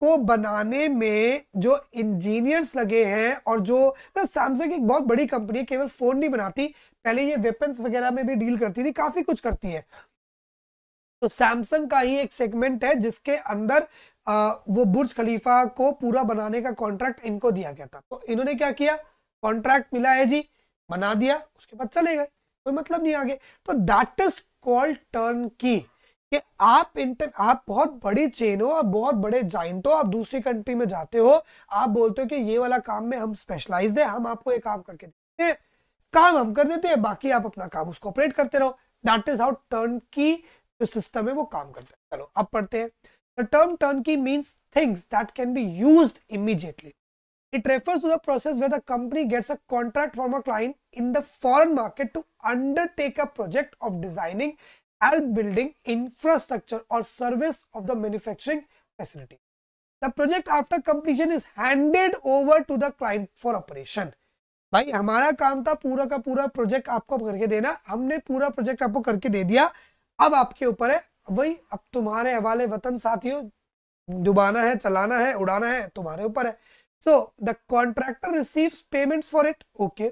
को बनाने में जो इंजीनियर्स लगे हैं और जो तो मतलब सैमसंग एक बहुत बड़ी कंपनी है केवल फोन नहीं बनाती पहले ये वेपन्स वगैरह में भी डील करती थी काफी कुछ करती है तो सैमसंग का ही एक सेगमेंट है जिसके अंदर आ, वो बुर्ज खलीफा को पूरा बनाने का कॉन्ट्रैक्ट इनको दिया गया था तो इन्होंने क्या किया कॉन्ट्रैक्ट मिला है जी बना दिया उसके बाद चले गए कोई मतलब नहीं आगे तो दैट इज कॉल्ड टर्न की कि आप इंटर आप बहुत बड़ी चेन हो आप बहुत बड़े जाइंट हो आप दूसरी कंट्री में जाते हो आप बोलते हो कि ये वाला काम में हम स्पेशलाइज है हम आपको ये काम करके देते हैं काम हम कर देते हैं बाकी आप अपना काम उसको ऑपरेट करते रहो दैट इज हाउ टर्न की जो सिस्टम है वो काम करता है चलो अब पढ़ते हैं the term turnkey means things that can be use immediately it refer to the process where the company gets a contract form a client in the foreign market to undertake a project of designing help building infrastructure or service of the manufacturing facility. The project after completion is handed over to the client for operation. भाई हमारा काम था पूरा का पूरा project आपको करके देना हमने पूरा प्रोजेक्ट आपको करके दे दिया अब आपके ऊपर है वही अब तुम्हारे हवाले वतन साथियों डुबाना है चलाना है उड़ाना है तुम्हारे ऊपर है so the contractor receives payments for it okay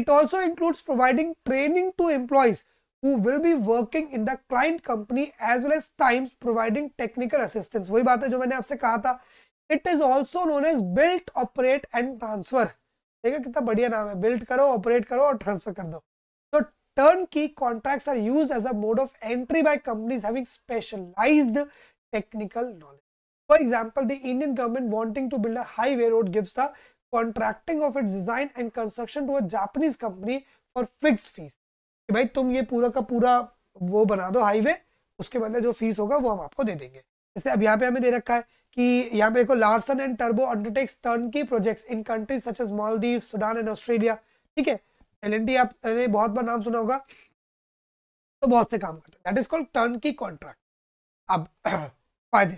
it also includes providing training to employees who will be working in the client company as well as times providing technical assistance वही बात है जो मैंने आपसे कहा था it is also known as built operate and transfer ठीक है कितना बढ़िया नाम है बिल्ट करो ऑपरेट करो और ट्रांसफर कर दो तो turnkey contracts are use as a mode of entry by companies having specialised technical knowledge for example the Indian government wanting to build a highway road gives the contracting of its design and construction to a Japanese company for fixed fees. कि भाई तुम ये पूरा का पूरा वो बना दो हाईवे उसके बदले जो फीस होगा वो हम आपको दे देंगे जैसे अब यहाँ पे हमें दे रखा है कि यहाँ पे देखो लार्सन एंड टर्बो undertakes turnkey project in countries such as Maldives Sudan and Australia ठीक है एल एन आपने बहुत बार नाम सुना होगा तो बहुत से काम करते हैं that is called turnkey contract अब फायदे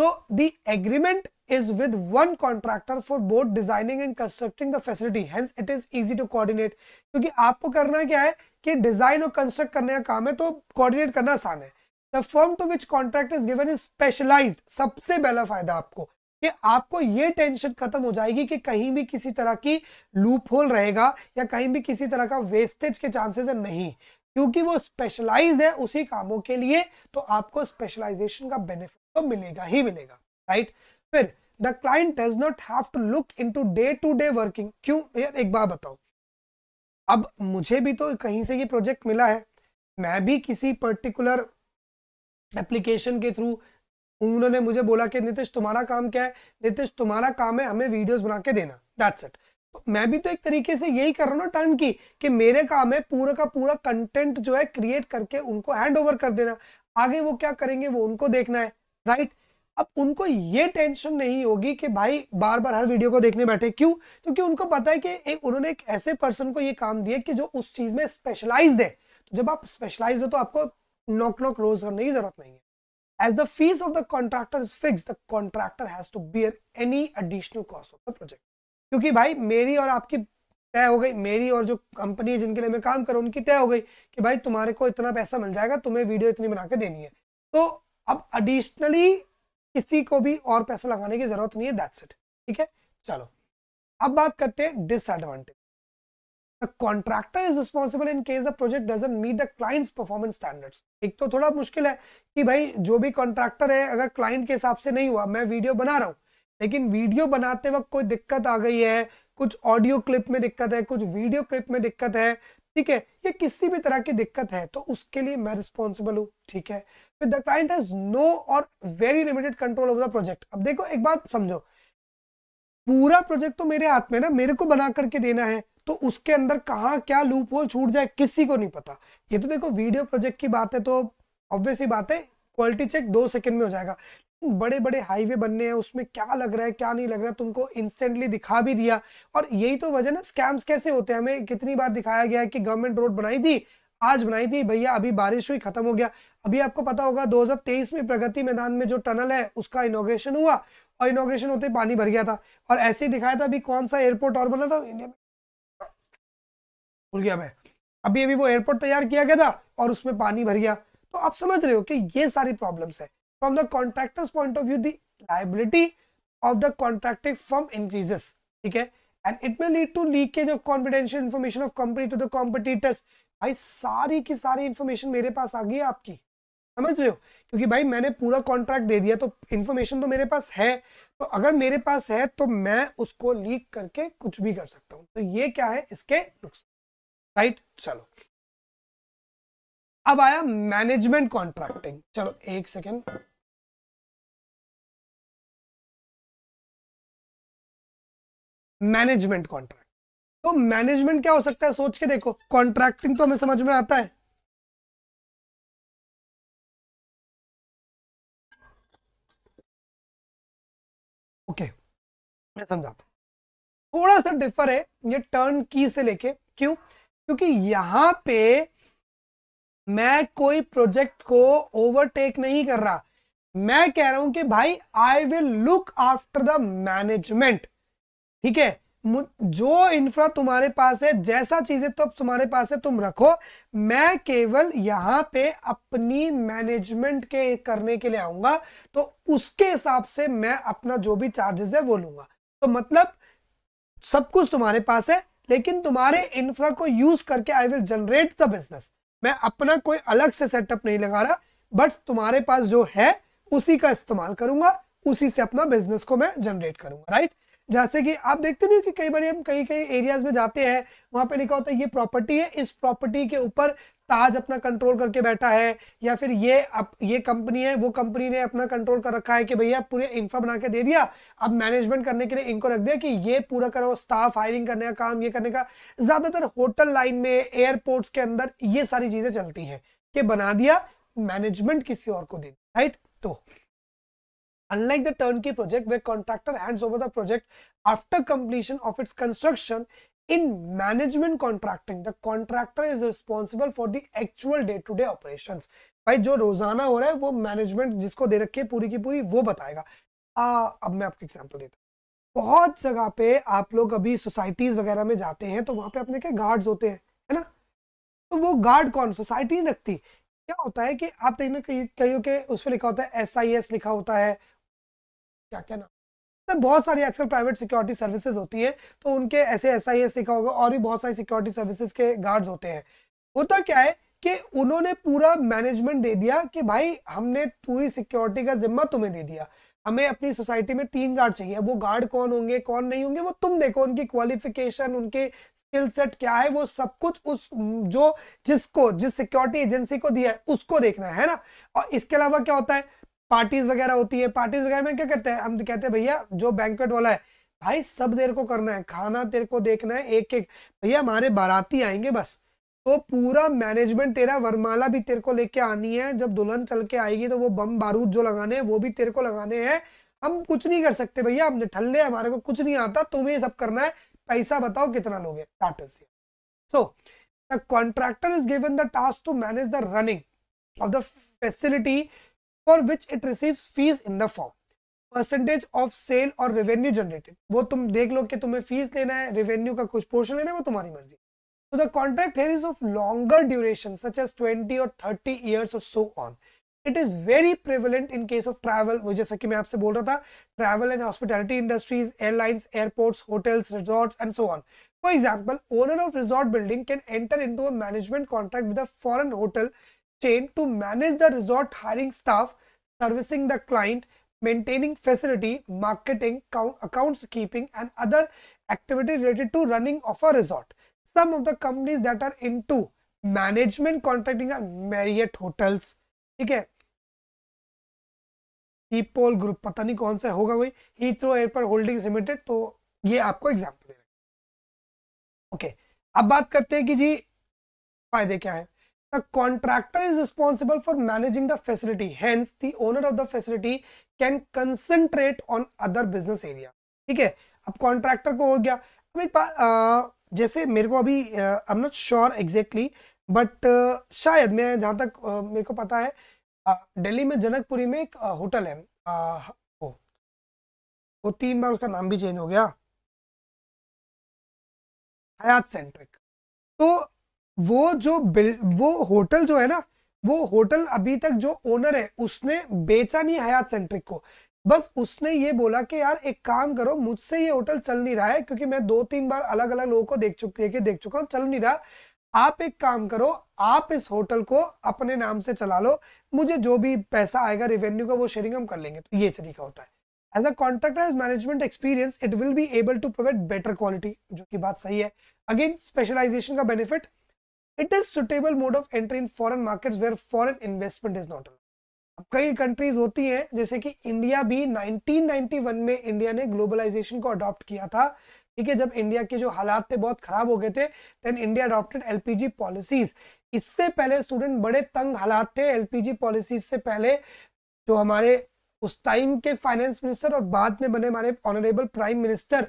so the agreement is with one contractor for both designing and constructing the facility hence it is easy to coordinate क्योंकि आपको करना क्या है कि डिजाइन और कंस्ट्रक्ट करने का काम है तो कोऑर्डिनेट करना आसान है the firm to which contract is given is specialised सबसे पहला फायदा आपको कि आपको ये टेंशन खत्म हो जाएगी कि कहीं भी किसी तरह की लूप होल रहेगा या कहीं भी किसी तरह का वेस्टेज के चांसेस है नहीं क्योंकि वो स्पेशलाइज्ड है उसी कामों के लिए तो आपको स्पेशलाइजेशन का बेनिफिट तो मिलेगा ही मिलेगा राइट right? फिर the client does not have to look into day to day working क्यों यार एक बार बताओ अब मुझे भी तो कहीं से ये प्रोजेक्ट मिला है मैं भी किसी पर्टिकुलर एप्लीकेशन के थ्रू उन्होंने मुझे बोला कि नितिश तुम्हारा काम क्या है नितिश तुम्हारा काम है हमें वीडियोस बना के देना दैट्स इट तो मैं भी तो एक तरीके से यही कर रहा हूँ ना टर्न की कि मेरे काम है पूरा का पूरा कंटेंट जो है क्रिएट करके उनको हैंड ओवर कर देना आगे वो क्या करेंगे वो उनको देखना है राइट right? अब उनको ये टेंशन नहीं होगी कि भाई बार बार हर वीडियो को देखने बैठे क्यों क्योंकि उनको पता है कि एक उन्होंने एक ऐसे पर्सन को ये काम दिया कि जो उस चीज में स्पेशलाइज है तो जब आप स्पेशलाइज हो तो आपको नॉक नॉक रोज करने की जरूरत नहीं है as the fees of the contractor is fix the contractor has to bear any additional cost of the project क्योंकि भाई मेरी और आपकी तय हो गई मेरी और जो कंपनी है जिनके लिए मैं काम करूँ उनकी तय हो गई कि भाई तुम्हारे को इतना पैसा मिल जाएगा तुम्हें वीडियो इतनी बना के देनी है तो अब एडिशनली किसी को भी और पैसा लगाने की जरूरत नहीं है दैट्स इट ठीक है चलो अब बात करते हैं disadvantage The contractor is responsible in case the project doesn't meet the client's performance एक तो थोड़ा मुश्किल है कि भाई जो भी कॉन्ट्रैक्टर है अगर क्लाइंट के हिसाब से नहीं हुआ मैं वीडियो बना रहा हूँ लेकिन वीडियो बनाते वक्त कोई दिक्कत आ गई है कुछ ऑडियो क्लिप में दिक्कत है कुछ वीडियो क्लिप में दिक्कत है ठीक है ये किसी भी तरह की दिक्कत है तो उसके लिए मैं रिस्पॉन्सिबल हूँ ठीक है with the client has no or very limited control over the project अब देखो एक बात समझो पूरा प्रोजेक्ट तो मेरे हाथ में ना मेरे को बना करके देना है तो उसके अंदर कहा क्या लूप होल छूट जाए किसी को नहीं पता ये तो देखो वीडियो प्रोजेक्ट की बात है तो ऑब्वियसली बात है क्वालिटी चेक दो सेकंड में हो जाएगा बड़े बड़े हाईवे बनने हैं उसमें क्या लग रहा है क्या नहीं लग रहा है तुमको इंस्टेंटली दिखा भी दिया और यही तो वजह ना स्कैम्स कैसे होते हैं हमें कितनी बार दिखाया गया है कि गवर्नमेंट रोड बनाई थी आज बनाई थी भैया अभी बारिश हुई खत्म हो गया अभी आपको पता होगा 2023 में प्रगति मैदान में जो टनल है उसका इनोग्रेशन हुआ और इनोग्रेशन होते पानी भर गया था और ऐसे ही दिखाया था अभी कौन सा एयरपोर्ट और बना था इंडिया में भूल गया मैं अभी अभी वो एयरपोर्ट तैयार किया गया था और उसमें पानी भर गया तो आप समझ रहे हो कि ये सारी प्रॉब्लम्स है from the contractors point of view the liability of the contracting firm increases ठीक है and it may lead to leakage of confidential information of company to the competitors भाई सारी की सारी इन्फॉर्मेशन मेरे पास आ गई है आपकी समझ रहे हो क्योंकि भाई मैंने पूरा कॉन्ट्रैक्ट दे दिया तो इन्फॉर्मेशन तो मेरे पास है तो अगर मेरे पास है तो मैं उसको लीक करके कुछ भी कर सकता हूँ तो ये क्या है इसके नुकसान राइट चलो अब आया मैनेजमेंट कॉन्ट्रैक्टिंग चलो एक सेकेंड मैनेजमेंट कॉन्ट्रैक्ट तो मैनेजमेंट क्या हो सकता है सोच के देखो कॉन्ट्रैक्टिंग तो हमें समझ में आता है ओके okay, मैं समझाता थोड़ा सा डिफर है ये टर्न की से लेके क्यों क्योंकि यहां पे मैं कोई प्रोजेक्ट को ओवरटेक नहीं कर रहा मैं कह रहा हूं कि भाई I will look after the management ठीक है जो इंफ्रा तुम्हारे पास है जैसा चीजें तो तुम्हारे पास है तुम रखो मैं केवल यहां पे अपनी मैनेजमेंट के करने के लिए आऊंगा तो उसके हिसाब से मैं अपना जो भी चार्जेस है वो लूंगा तो मतलब सब कुछ तुम्हारे पास है लेकिन तुम्हारे इंफ्रा को यूज करके I will generate the business मैं अपना कोई अलग से सेटअप नहीं लगा रहा बट तुम्हारे पास जो है उसी का इस्तेमाल करूंगा उसी से अपना बिजनेस को मैं जनरेट करूंगा राइट जैसे कि आप देखते नहीं कि कई बार हम कई कई एरियाज में जाते हैं वहां पे लिखा होता है ये प्रॉपर्टी है इस प्रॉपर्टी के ऊपर ताज अपना कंट्रोल करके बैठा है या फिर ये अप, ये कंपनी है वो कंपनी ने अपना कंट्रोल कर रखा है कि भैया पूरे इंफ्रा बना के दे दिया अब मैनेजमेंट करने के लिए इनको रख दिया कि ये पूरा करो स्टाफ हायरिंग करने का काम ये करने का ज्यादातर होटल लाइन में एयरपोर्ट्स के अंदर ये सारी चीजें चलती हैं कि बना दिया मैनेजमेंट किसी और को दे दिया राइट तो Unlike the turnkey project where contractor hands over the project after completion of its construction, in management contracting, the contractor is responsible for the actual day-to-day operations. भाई जो रोजाना हो रहा है वो मैनेजमेंट जिसको दे रखी है पूरी की पूरी वो बताएगा आ, अब मैं आपको एग्जाम्पल देता हूँ बहुत जगह पे आप लोग अभी सोसाइटीज वगैरह में जाते हैं तो वहाँ पे अपने क्या गार्ड्स होते हैं है ना तो वो गार्ड कौन सोसाइटी नहीं रखती क्या होता है कि आप देखना कहीं कहीं के उस पर लिखा होता है एस लिखा होता है क्या क्या नाम तो बहुत सारी आजकल प्राइवेट सिक्योरिटी सर्विसेज होती है तो उनके ऐसे एस आई एस सीखा होगा और भी बहुत सारी सिक्योरिटी सर्विसेज के गार्ड्स होते हैं होता क्या है कि उन्होंने पूरा मैनेजमेंट दे दिया कि भाई हमने पूरी सिक्योरिटी का जिम्मा तुम्हें दे दिया हमें अपनी सोसाइटी में तीन गार्ड चाहिए वो गार्ड कौन होंगे कौन नहीं होंगे वो तुम देखो उनकी क्वालिफिकेशन उनके स्किल सेट क्या है वो सब कुछ उस जो जिसको जिस सिक्योरिटी एजेंसी को दिया है उसको देखना है ना और इसके अलावा क्या होता है पार्टीज वगैरह होती है पार्टीज वगैरह में क्या कहते हैं हम कहते हैं भैया जो बैंकवेट वाला है भाई सब देर को करना है खाना तेरे को देखना है एक एक भैया हमारे बाराती आएंगे बस तो पूरा मैनेजमेंट तेरा वरमाला भी तेरे को लेके आनी है जब दुल्हन चल के आएगी तो वो बम बारूद जो लगाने हैं वो भी तेरे को लगाने हैं हम कुछ नहीं कर सकते भैया हमने ठल्ले हमारे को कुछ नहीं आता तुम्हें सब करना है पैसा बताओ कितना लोगे that so the contractor is given the task to manage the running of the facility for which it receive fees in the form percentage of sale or revenue generated वो तुम देख लो कि तुम्हें फीस लेना है रेवेन्यू का कुछ portion लेना है वो तुम्हारी मर्जी तो the contract here is of longer duration such as twenty or thirty years और so on it is very prevalent in case of travel वो जैसा कि मैं आपसे बोल रहा था travel and hospitality industries airlines airports hotels resorts and so on for example owner of resort building can enter into a management contract with a foreign hotel chain to manage the resort hiring staff, servicing the client, maintaining facility, marketing, count, accounts keeping and other activity related to running of a resort. Some of the companies that are into management contracting are Marriott Hotels. theek hai हीपोल group पता नहीं कौन सा होगा कोई Heathrow airport holdings limited तो ये आपको एग्जाम्पल दे रहा okay okay, ab baat karte hain ki ji फायदे क्या है The contractor is responsible for managing the facility. Hence, the owner of the facility can concentrate on other business area. ठीक है अब कॉन्ट्रैक्टर को हो गया अब एक बार जैसे मेरे को अभी I am not sure exactly but शायद मैं जहाँ तक uh, मेरे को पता है दिल्ली uh, में जनकपुरी में एक होटल uh, है वो वो तीन बार उसका नाम भी चेंज हो गया हयात सेंट्रिक तो वो जो बिल वो होटल जो है ना वो होटल अभी तक जो ओनर है उसने बेचा नहीं हयात सेंट्रिक को बस उसने ये बोला कि यार एक काम करो मुझसे ये होटल चल नहीं रहा है क्योंकि मैं दो तीन बार अलग अलग लोगों को देख है कि देख चुका हूँ चल नहीं रहा आप एक काम करो आप इस होटल को अपने नाम से चला लो मुझे जो भी पैसा आएगा रिवेन्यू का वो शेयरिंग हम कर लेंगे तो ये तरीका होता है as a contractor management experience it will be able to provide better quality जो कि बात सही है अगेन स्पेशलाइजेशन का benefit it is suitable mode of entry in foreign market where foreign investment is not allowed. अब कई countries होती हैं जैसे कि इंडिया भी 1991 में इंडिया ने ग्लोबलाइजेशन को अडॉप्ट किया था ठीक है जब इंडिया के जो हालात थे बहुत खराब हो गए थे then India adopted LPG policies इससे पहले स्टूडेंट बड़े तंग हालात थे एलपीजी पॉलिसीज से पहले जो हमारे उस टाइम के फाइनेंस मिनिस्टर और बाद में बने हमारे honourable prime minister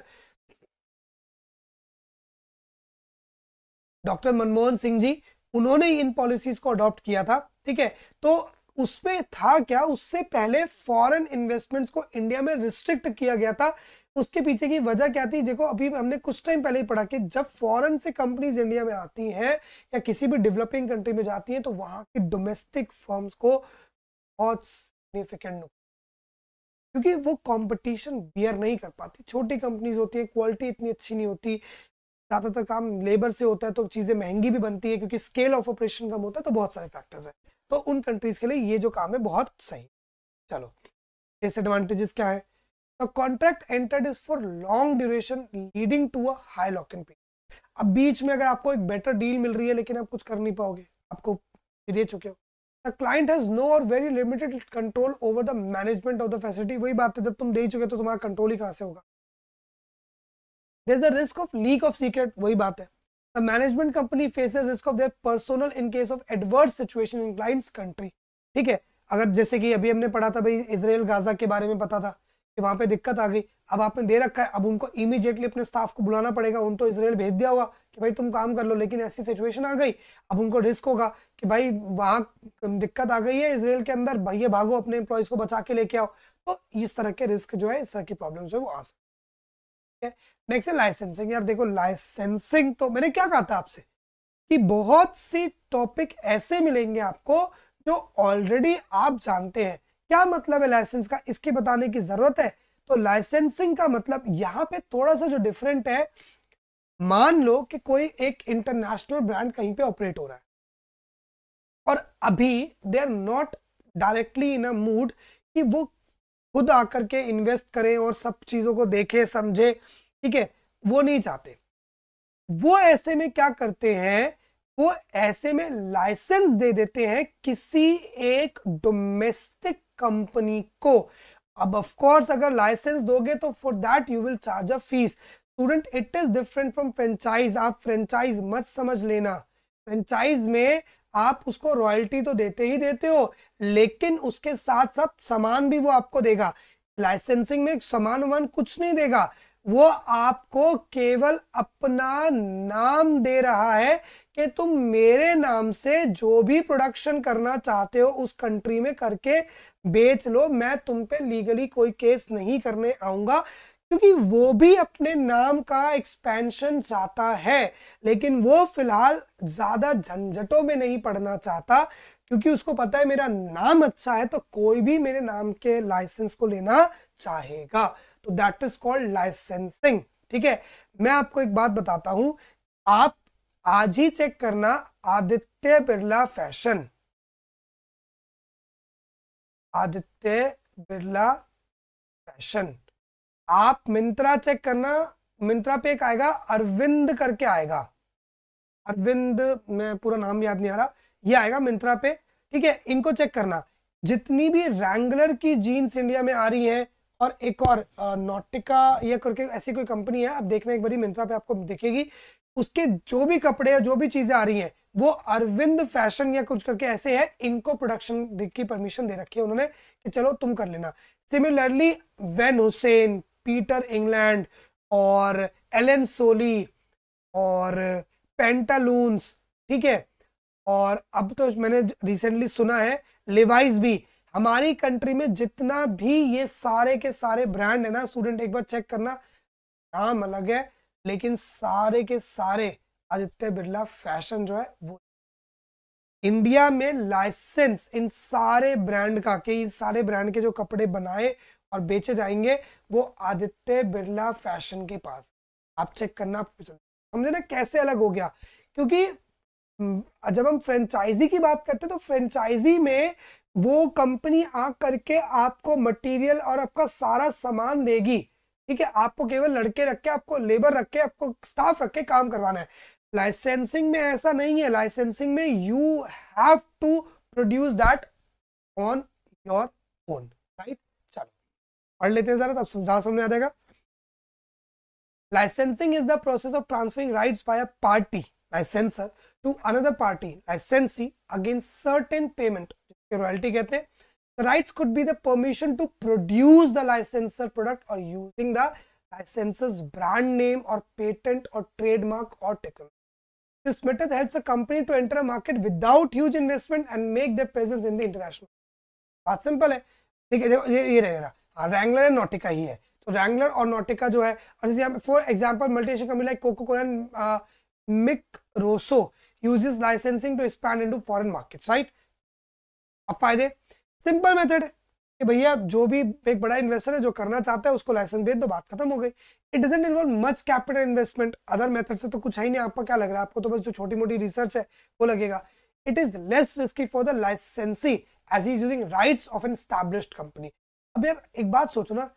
doctor Manmohan Singh ji उन्होंने इन पॉलिसीज को अडॉप्ट किया था ठीक है तो उसमें था क्या उससे पहले फॉरेन इन्वेस्टमेंट्स को इंडिया में रिस्ट्रिक्ट किया गया था उसके पीछे की वजह क्या थी देखो अभी हमने कुछ टाइम पहले ही पढ़ा कि जब फॉरेन से कंपनीज इंडिया में आती हैं या किसी भी डेवलपिंग कंट्री में जाती हैं तो वहां की डोमेस्टिक फॉर्म्स को बहुत सिग्निफिकेंट क्योंकि वो कंपटीशन बियर नहीं कर पाती छोटी कंपनीज होती है क्वालिटी इतनी अच्छी नहीं होती ज़्यादातर काम लेबर से होता है तो चीज़ें महंगी भी बनती है क्योंकि स्केल ऑफ ऑपरेशन कम होता है तो बहुत सारे फैक्टर्स हैं तो उन कंट्रीज के लिए ये जो काम है बहुत सही चलो डिसएडवांटेजेस क्या है the contract entered is for long duration leading to a high lock in period अब बीच में अगर आपको एक बेटर डील मिल रही है लेकिन आप कुछ कर नहीं पाओगे आपको दे चुके हो the client has no or very limited control over the management of the facility वही बात है जब तुम दे चुके चुके तो तुम्हारा कंट्रोल ही कहाँ से होगा there is a risk of leak of secret वही बात है the management company faces risk of their personal in case of adverse situation in client's country ठीक है अगर जैसे कि अभी हमने पढ़ा था भाई इसराइल गाजा के बारे में पता था कि वहां पे दिक्कत आ गई अब आपने दे रखा है अब उनको इमीडिएटली अपने स्टाफ को बुलाना पड़ेगा उनको इसराइल भेज दिया हुआ कि भाई तुम काम कर लो लेकिन ऐसी सिचुएशन आ गई अब उनको रिस्क होगा कि भाई वहां दिक्कत आ गई है इसराइल के अंदर भैया भागो अपने एम्प्लॉयज को बचा के लेके आओ तो इस तरह के रिस्क जो है इस तरह की प्रॉब्लम जो है वो आ सकती नेक्स्ट है लाइसेंसिंग यार देखो लाइसेंसिंग तो मैंने क्या कहा था आपसे कि बहुत सी टॉपिक ऐसे मिलेंगे आपको जो ऑलरेडी आप जानते हैं क्या मतलब है लाइसेंस का इसके बताने की जरूरत है तो लाइसेंसिंग का मतलब यहाँ पे थोड़ा सा जो डिफरेंट है मान लो कि कोई एक इंटरनेशनल ब्रांड कहीं पे ऑपरेट हो रहा है और अभी they are not directly in a mood कि वो खुद आकर के इन्वेस्ट करें और सब चीजों को देखें समझे ठीक है वो नहीं चाहते वो ऐसे में क्या करते हैं वो ऐसे में लाइसेंस दे देते हैं किसी एक डोमेस्टिक कंपनी को अब ऑफ कोर्स अगर लाइसेंस दोगे तो for that you will charge a fees student it is different from franchise आप फ्रेंचाइज मत समझ लेना फ्रेंचाइज में आप उसको रॉयल्टी तो देते ही देते हो लेकिन उसके साथ साथ सामान भी वो आपको देगा लाइसेंसिंग में सामान वन कुछ नहीं देगा वो आपको केवल अपना नाम दे रहा है कि तुम मेरे नाम से जो भी प्रोडक्शन करना चाहते हो उस कंट्री में करके बेच लो मैं तुम पे लीगली कोई केस नहीं करने आऊंगा क्योंकि वो भी अपने नाम का एक्सपेंशन चाहता है लेकिन वो फिलहाल ज्यादा झंझटों में नहीं पड़ना चाहता क्योंकि उसको पता है मेरा नाम अच्छा है तो कोई भी मेरे नाम के लाइसेंस को लेना चाहेगा तो दैट इज कॉल्ड लाइसेंसिंग ठीक है मैं आपको एक बात बताता हूं आप आज ही चेक करना आदित्य बिरला फैशन आदित्य बिरला फैशन आप मिंत्रा चेक करना मिंत्रा पे एक आएगा अरविंद करके आएगा अरविंद मैं पूरा नाम याद नहीं आ रहा ये आएगा मिंत्रा पे ठीक है इनको चेक करना जितनी भी रैंगलर की जीन्स इंडिया में आ रही है और एक और नोटिका या करके ऐसी कोई कंपनी है आप देखना एक बारी मिंत्रा पे आपको दिखेगी उसके जो भी कपड़े जो भी चीजें आ रही है वो अरविंद फैशन या कुछ करके ऐसे है इनको प्रोडक्शन की परमिशन दे रखी है उन्होंने कि चलो तुम कर लेना similarly Van Heusen Peter England और एलेन सोली और पेंटालून्स ठीक है और अब तो मैंने रिसेंटली सुना है लिवाइज भी हमारी कंट्री में जितना भी ये सारे के सारे ब्रांड है ना स्टूडेंट एक बार चेक करना नाम अलग है लेकिन सारे के सारे आदित्य बिरला फैशन जो है वो इंडिया में लाइसेंस इन सारे ब्रांड का के इन सारे ब्रांड के जो कपड़े बनाए और बेचे जाएंगे वो आदित्य बिरला फैशन के पास आप चेक करना समझे ना कैसे अलग हो गया क्योंकि जब हम फ्रेंचाइजी की बात करते हैं तो फ्रेंचाइजी में वो कंपनी आ करके आपको मटेरियल और आपका सारा सामान देगी ठीक है आपको केवल लड़के रख के आपको लेबर रख के आपको स्टाफ रख के काम करवाना है लाइसेंसिंग में ऐसा नहीं है लाइसेंसिंग में you have to produce that on your own right चलो पढ़ लेते हैं जरा तब समझा समझ आ जाएगा licensing is the process of transferring rights by a party licensor to another party licensee against certain payment royalty कहते हैं the rights could be the permission to produce the licensor product or using the licensor's brand name or patent or trademark or technology this method helps a company to enter a market without huge investment and make their presence in the international बात simple है ठीक है ये ये रहेगा Wrangler and नोटिका ही है तो Wrangler और नोटिका जो है और जैसे यहाँ पे for example multinational company like Coca Cola Microsoft uses licensing to expand into foreign markets right अब फायदे सिंपल मेथड है कि भैया जो भी एक बड़ा इन्वेस्टर है जो करना चाहता है उसको लाइसेंस भेज दो बात खत्म हो गई it doesn't involve much capital investment other method से तो कुछ है ही नहीं आपको क्या लग रहा है आपको तो बस जो छोटी मोटी रिसर्च है वो लगेगा it is less risky for the licensee as he is using rights of an established company अब यार एक बात सोचो ना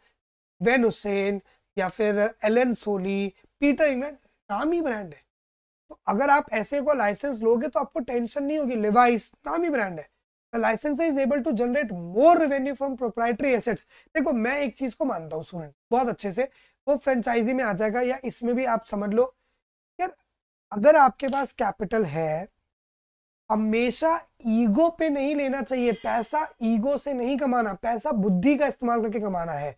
वेन हुसैन या फिर एलन सोली पीटर इंग्लैंड नाम ही ब्रांड है तो अगर आप ऐसे को लाइसेंस लोगे तो आपको टेंशन नहीं होगी लिवाइस नामी ब्रांड है licence is able to generate more revenue from proprietary assets देखो मैं एक चीज को मानता हूँ स्टूडेंट बहुत अच्छे से वो फ्रेंचाइजी में आ जाएगा या इसमें भी आप समझ लो यार अगर आपके पास कैपिटल है हमेशा ईगो पे नहीं लेना चाहिए पैसा ईगो से नहीं कमाना पैसा बुद्धि का इस्तेमाल करके कमाना है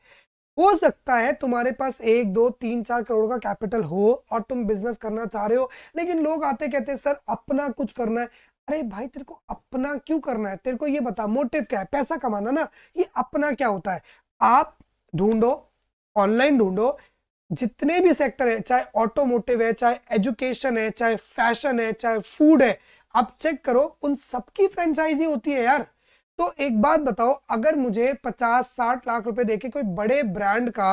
हो सकता है तुम्हारे पास एक दो तीन चार करोड़ का कैपिटल हो और तुम बिजनेस करना चाह रहे हो लेकिन लोग आते कहते हैं सर अपना कुछ करना है अरे भाई तेरे को अपना क्यों करना है तेरे को ये बता मोटिव क्या है पैसा कमाना ना ये अपना क्या होता है आप ढूंढो ऑनलाइन ढूंढो जितने भी सेक्टर है चाहे ऑटोमोटिव है चाहे एजुकेशन है चाहे फैशन है चाहे फूड है आप चेक करो उन सबकी फ्रेंचाइजी होती है यार तो एक बात बताओ अगर मुझे पचास साठ लाख रुपए देके कोई बड़े ब्रांड का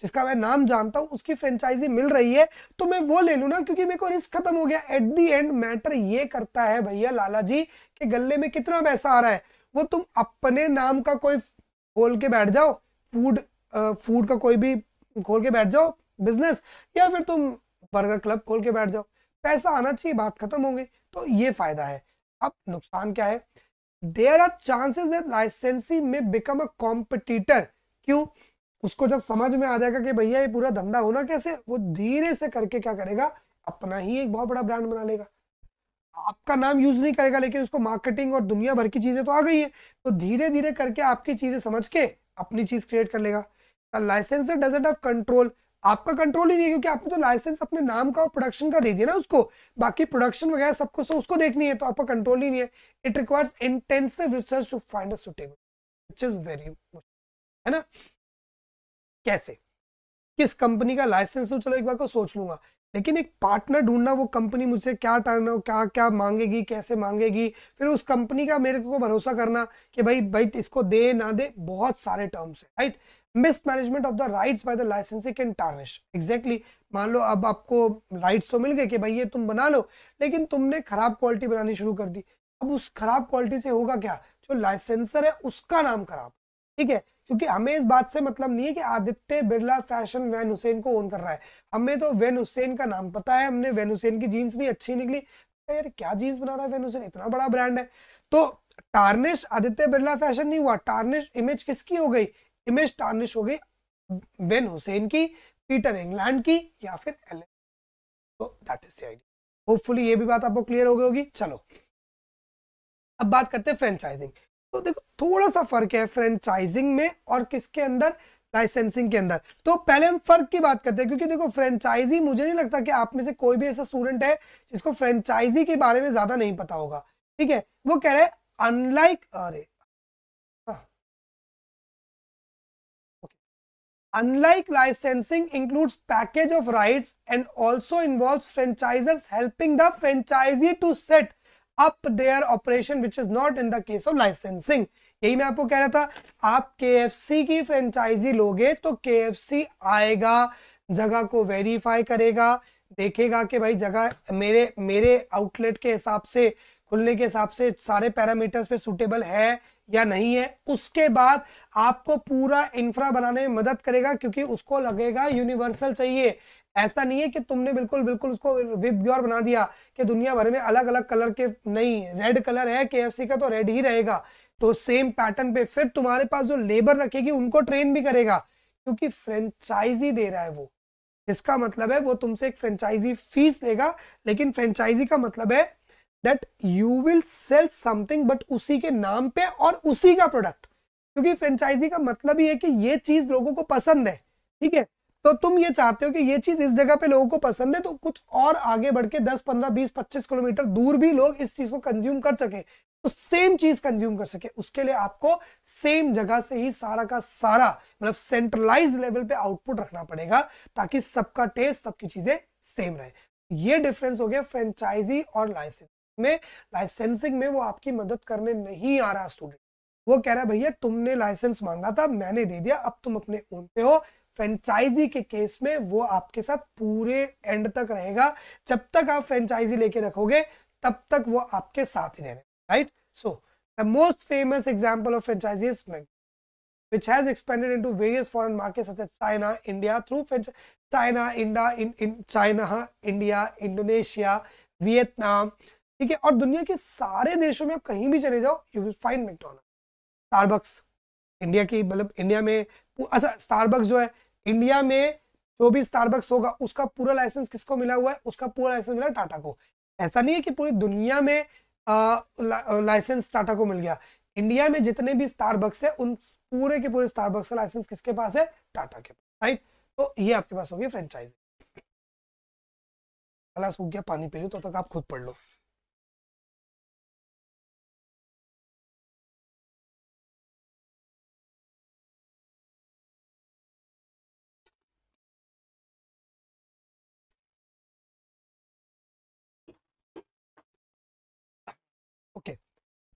जिसका मैं नाम जानता हूं उसकी फ्रेंचाइजी मिल रही है तो मैं वो ले लू ना क्योंकि मेरे को रिस्क खत्म हो गया एट दी एंड मैटर ये करता है भैया लाला जी कि गले में कितना पैसा आ रहा है वो तुम अपने नाम का कोई खोल के बैठ जाओ फूड फूड का कोई भी खोल के बैठ जाओ बिजनेस या फिर तुम बर्गर क्लब खोल के बैठ जाओ पैसा आना चाहिए बात खत्म हो गई तो ये फायदा है अब नुकसान क्या है देर आर चांसेस दैट लाइसेंसी में बिकम अ कॉम्पिटिटर क्यों उसको जब समझ में आ जाएगा कि भैया ये पूरा धंधा होना कैसे वो धीरे से करके क्या करेगा अपना ही एक बहुत बड़ा ब्रांड बना लेगा आपका नाम यूज नहीं करेगा लेकिन उसको मार्केटिंग और दुनिया भर की चीजें तो आ गई है तो धीरे धीरे करके आपकी चीजें समझ के अपनी चीज क्रिएट कर लेगा लाइसेंस डजेंट ऑफ कंट्रोल आपका कंट्रोल ही नहीं क्योंकि आपने तो लाइसेंस अपने नाम का और प्रोडक्शन का दे दिया ना उसको बाकी प्रोडक्शन वगैरह सब कुछ तो उसको देखनी है तो आपका कंट्रोल ही नहीं है it requires intensive research to find a suitable which is very है ना कैसे किस कंपनी का लाइसेंस तो चलो एक बार को सोच लूंगा लेकिन एक पार्टनर ढूंढना वो कंपनी मुझसे क्या टर्न क्या क्या मांगेगी कैसे मांगेगी फिर उस कंपनी का मेरे को भरोसा करना कि भाई भाई इसको दे ना दे बहुत सारे टर्म्स है right mismanagement of the rights by the licensee can tarnish exactly मान लो अब आपको राइट्स तो मिल गए कि भाई ये तुम बना लो लेकिन तुमने खराब क्वालिटी बनानी शुरू कर दी अब उस खराब क्वालिटी से होगा क्या जो लाइसेंसर है उसका नाम खराब ठीक है क्योंकि हमें इस बात से मतलब नहीं है कि Aditya Birla fashion Van Heusen को ओन कर रहा है हमें तो वैन हुसैन का नाम पता है हमने वैन हुसैन की जीन्स नहीं अच्छी निकली यार क्या जीन्स बना रहा है वैन हुसैन इतना बड़ा ब्रांड है तो टार्निश आदित्य बिरला फैशन नहीं हुआ टार्निश इमेज किसकी हो गई इमेज टार्निश हो गई वेन हुसैन की पीटर इंग्लैंड की या फिर एल तो दैट इज आइडिया होपफुल ये भी बात आपको क्लियर हो गई होगी चलो अब बात करते हैं फ्रेंचाइजिंग तो देखो थोड़ा सा फर्क है फ्रेंचाइजिंग में और किसके अंदर लाइसेंसिंग के अंदर तो पहले हम फर्क की बात करते हैं क्योंकि देखो फ्रेंचाइजी मुझे नहीं लगता कि आप में से कोई भी ऐसा स्टूडेंट है जिसको फ्रेंचाइजी के बारे में ज्यादा नहीं पता होगा ठीक है वो कह रहे हैं अनलाइक अरे unlike licensing includes package of rights and also involves franchisors helping the franchisee to set up their operation which is not in the case of licensing यही मैं आपको कह रहा था आप के की फ्रेंचाइजी लोगे तो के आएगा जगह को वेरीफाई करेगा देखेगा कि भाई जगह मेरे मेरे आउटलेट के हिसाब से खुलने के हिसाब से सारे पैरामीटर्स पे सूटेबल है या नहीं है उसके बाद आपको पूरा इंफ्रा बनाने में मदद करेगा क्योंकि उसको लगेगा यूनिवर्सल चाहिए ऐसा नहीं है कि तुमने बिल्कुल बिल्कुल उसको विप ग्योर बना दिया कि दुनिया भर में अलग अलग कलर के नहीं रेड कलर है के का तो रेड ही रहेगा तो सेम पैटर्न पे फिर तुम्हारे पास जो लेबर रखेगी उनको ट्रेन भी करेगा क्योंकि फ्रेंचाइजी दे रहा है वो इसका मतलब है वो तुमसे एक फ्रेंचाइजी फीस लेगा लेकिन फ्रेंचाइजी का मतलब है that you will sell something but उसी के नाम पे और उसी का प्रोडक्ट क्योंकि फ्रेंचाइजी का मतलब ही है कि ये चीज लोगों को पसंद है ठीक है तो तुम ये चाहते हो कि ये चीज इस जगह पे लोगों को पसंद है तो कुछ और आगे बढ़ के दस पंद्रह बीस पच्चीस किलोमीटर दूर भी लोग इस चीज को कंज्यूम कर सके तो सेम चीज कंज्यूम कर सके उसके लिए आपको सेम जगह से ही सारा का सारा मतलब सेंट्रलाइज लेवल पे आउटपुट रखना पड़ेगा ताकि सबका टेस्ट सबकी चीजें सेम रहे ये डिफरेंस हो गया फ्रेंचाइजी और लाइसेंस में लाइसेंसिंग में वो आपकी मदद करने नहीं आ रहा स्टूडेंट वो कह रहा है भैया तुमने लाइसेंस मांगा था मैंने दे दिया अब तुम अपने ओन पे हो फ्रेंचाइजी के केस में वो आपके साथ पूरे एंड तक रहेगा जब तक आप फ्रेंचाइजी लेके रखोगे तब तक वो आपके साथ ही रहने right so the most famous example of franchisee is which has expanded into various foreign markets such as China, China through China, China India in China, India, Indonesia, Vietnam, ठीक है और दुनिया के सारे देशों में आप कहीं भी चले जाओ you will find McDonald Starbucks India की मतलब इंडिया में अच्छा स्टारबक्स जो है इंडिया में जो भी स्टारबक्स होगा उसका पूरा लाइसेंस किसको मिला हुआ है उसका पूरा लाइसेंस मिला टाटा को ऐसा नहीं है कि पूरी दुनिया में लाइसेंस टाटा को मिल गया इंडिया में जितने भी स्टारबक्स है उन पूरे के पूरे स्टारबक्स का लाइसेंस किसके पास है टाटा के पास राइट तो ये आपके पास होगी फ्रेंचाइजी गला सूख गया पानी पी लो तो तक आप खुद पढ़ लो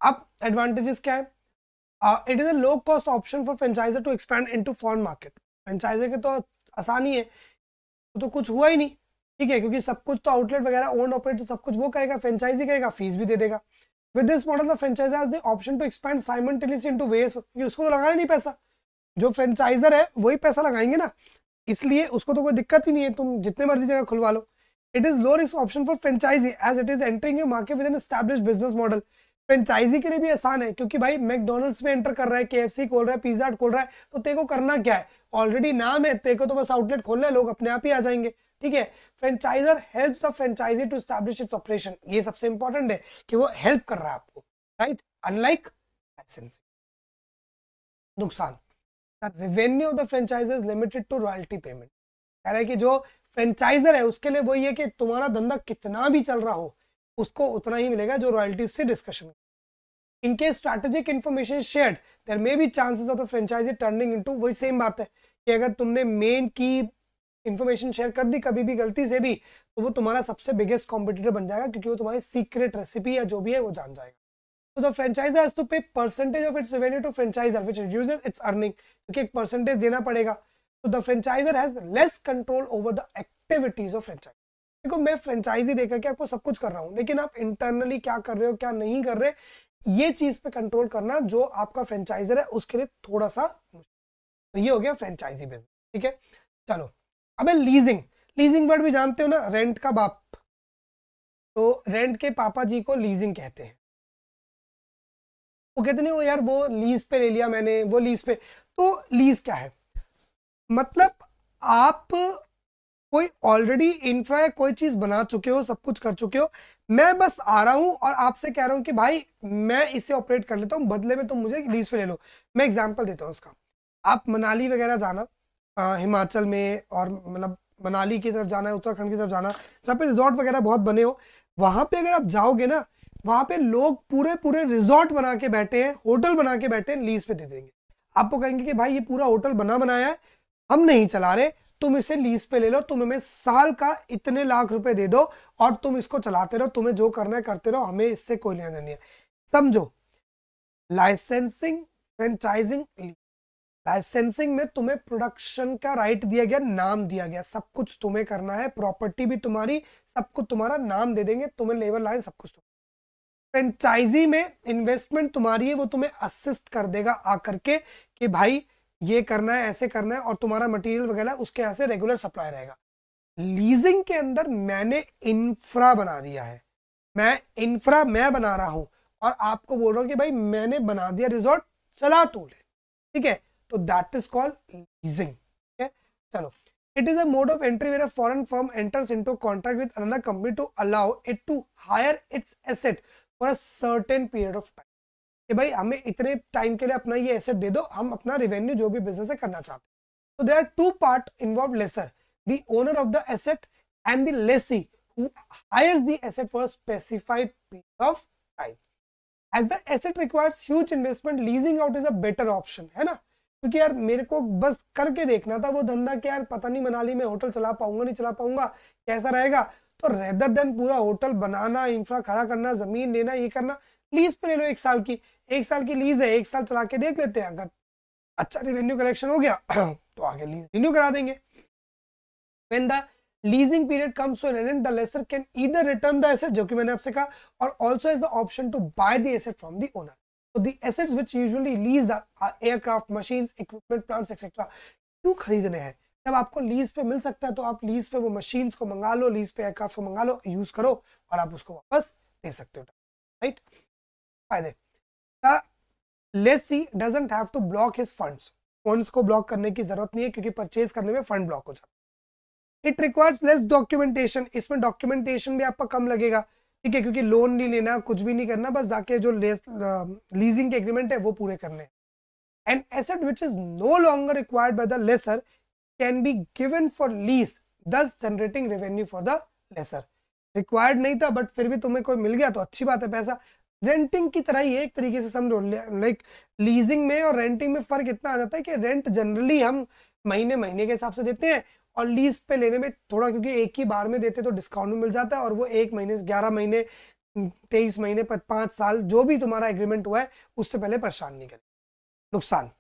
अब एडवांटेजेस क्या है it is a low cost option for franchiser to expand into foreign market franchiser के तो आसानी है तो, तो कुछ हुआ ही नहीं ठीक है क्योंकि सब कुछ तो आउटलेट वगैरह ओन ऑपरेट सब कुछ वो करेगा फ्रेंचाइजी करेगा फीस भी दे देगा with this model the franchiser has the option to expand simultaneously into ways क्योंकि उसको तो लगाना नहीं पैसा जो फ्रेंचाइजर है वही पैसा लगाएंगे ना इसलिए उसको तो कोई दिक्कत ही नहीं है तुम जितने मर्जी जगह खुलवा लो it is low risk option for franchisee as it is entering market with an establish business model franchisee के लिए भी आसान है क्योंकि भाई मैकडोनल्ड्स में एंटर कर रहा है के खोल रहा है पिज्जा हट खोल रहा है तो तेरे को करना क्या है ऑलरेडी नाम है तेरे को तो बस आउटलेट खोल है लोग अपने आप ही आ जाएंगे ठीक है franchiser help the franchisee to establish its operation ये सबसे इंपॉर्टेंट है कि वो हेल्प कर रहा है आपको राइट अनलाइक नुकसान revenue of the franchise is limited to royalty payment कह रहा है कि जो फ्रेंचाइजर है उसके लिए वो ये कि तुम्हारा धंधा कितना भी चल रहा हो उसको उतना ही मिलेगा जो रॉयल्टीज से discussion in case strategic information share there may be chances of the franchisee turning into वही सेम बात है कि अगर तुमने मेन की इन्फॉर्मेशन शेयर कर दी कभी भी गलती से भी तो वो तुम्हारा सबसे बिगेस्ट कॉम्पिटिटर बन जाएगा क्योंकि वो तुम्हारी सीक्रेट रेसिपी या जो भी है वो जान जाएगा तो the franchiser has to pay percentage of its revenue to franchiser which reduces its earning क्योंकि एक परसेंटेज देना पड़ेगा तो the franchiser has less control over the activities of franchise देखो मैं फ्रेंचाइजी देकर के आपको सब कुछ कर रहा हूँ लेकिन आप इंटरनली क्या कर रहे हो क्या नहीं कर रहे ये चीज पे कंट्रोल करना जो आपका फ्रेंचाइजर है उसके लिए थोड़ा सा तो ये हो गया फ्रेंचाइजी बिजनेस ठीक है चलो अब लीजिंग लीजिंग वर्ड भी जानते हो ना रेंट का बाप तो रेंट के पापा जी को लीजिंग कहते हैं वो कहते नहीं वो यार वो लीज पे ले लिया मैंने वो लीज पे तो लीज क्या है मतलब आप कोई ऑलरेडी इंफ्रा या कोई चीज बना चुके हो सब कुछ कर चुके हो मैं बस आ रहा हूं और आपसे कह रहा हूं कि भाई मैं इसे ऑपरेट कर लेता हूं बदले में तुम तो मुझे लीज पे ले लो मैं एग्जांपल देता हूं उसका आप मनाली वगैरह जाना आ, हिमाचल में और मतलब मनाली की तरफ जाना है उत्तराखंड की तरफ जाना जहाँ पे रिजॉर्ट वगैरह बहुत बने हो वहां पे अगर आप जाओगे ना वहां पर लोग पूरे पूरे रिजॉर्ट बना के बैठे हैं होटल बना के बैठे हैं लीज पे दे देंगे आपको कहेंगे कि भाई ये पूरा होटल बना बनाया है हम नहीं चला रहे तुम इसे लीज पे ले लो तुम्हें मैं साल का इतने लाख रुपए दे दो और तुम इसको चलाते रहो तुम्हें जो करना है करते रहो हमें इससे कोई लेना नहीं है समझो लाइसेंसिंग फ्रेंचाइजिंग लाइसेंसिंग में तुम्हें प्रोडक्शन का राइट दिया गया नाम दिया गया सब कुछ तुम्हें करना है प्रॉपर्टी भी तुम्हारी सब कुछ तुम्हारा नाम दे देंगे तुम्हें लेबर लाइन सब कुछ फ्रेंचाइजी में इन्वेस्टमेंट तुम्हारी है वो तुम्हें असिस्ट कर देगा आकर के कि भाई ये करना है ऐसे करना है और तुम्हारा मटेरियल वगैरह उसके यहाँ से रेगुलर सप्लाई रहेगा लीजिंग के अंदर मैंने इंफ्रा बना दिया है मैं इंफ्रा मैं बना रहा हूँ और आपको बोल रहा हूँ कि भाई मैंने बना दिया रिजॉर्ट चला तू ले ठीक है तो दैट इज कॉल्ड लीजिंग ठीक है चलो It is a mode of entry where a foreign firm enters into contract with another company to allow it to hire its asset for a certain period of time. कि भाई हमें इतने time के लिए अपना ये एसेट दे दो हम अपना रेवेन्यू जो भी बिजनेस है करना चाहते हैं तो there are two part involve lessor the owner of the asset and the lessee hire hires asset for specified period of time as the asset the huge investment leasing out is a better option है ना क्योंकि यार मेरे को बस करके देखना था वो धंधा कि यार पता नहीं मनाली में होटल चला पाऊंगा नहीं चला पाऊंगा कैसा रहेगा तो रेदर देन पूरा होटल बनाना इंफ्रा खड़ा करना जमीन लेना ये करना लीज पे ले लो एक साल की एक साल की लीज है एक साल चला के देख लेते हैं अगर अच्छा रिवेन्यू कलेक्शन हो गया तो आगे लीज रिन्यू करा देंगे when the leasing period comes to an the lessor can either return the asset जो कि मैंने आपसे कहा और also is the option to buy the asset from the owner तो the assets which usually lease aircraft machine equipment plants etcetera क्यों खरीदने हैं जब आपको लीज पे मिल सकता है तो आप लीज पे वो मशीन्स को मंगा लो लीज पे एयरक्राफ्ट को मंगा लो यूज करो और आप उसको वापस दे सकते हो राइट फायदे lessee doesn't have to block his funds funds को ब्लॉक करने की जरूरत नहीं है क्योंकि परचेज करने में फंड ब्लॉक हो जाता इट रिक्वायर्स लेस डॉक्यूमेंटेशन इसमें डॉक्यूमेंटेशन भी आपका कम लगेगा ठीक है क्योंकि लोन नहीं लेना कुछ भी नहीं करना बस जाके जो लीजिंग uh, के एग्रीमेंट है वो पूरे करने and asset which is no longer required by the lessor can be given for lease thus generating revenue for the lessor required नहीं था बट फिर भी तुम्हें कोई मिल गया तो अच्छी बात है पैसा रेंटिंग की तरह ही एक तरीके से समझो लाइक लीजिंग में और रेंटिंग में फर्क इतना आ जाता है कि रेंट जनरली हम महीने महीने के हिसाब से देते हैं और लीज पे लेने में थोड़ा क्योंकि एक ही बार में देते तो डिस्काउंट भी मिल जाता है और वो एक महीने ग्यारह महीने तेईस महीने पर पांच साल जो भी तुम्हारा एग्रीमेंट हुआ है उससे पहले परेशान नहीं करें नुकसान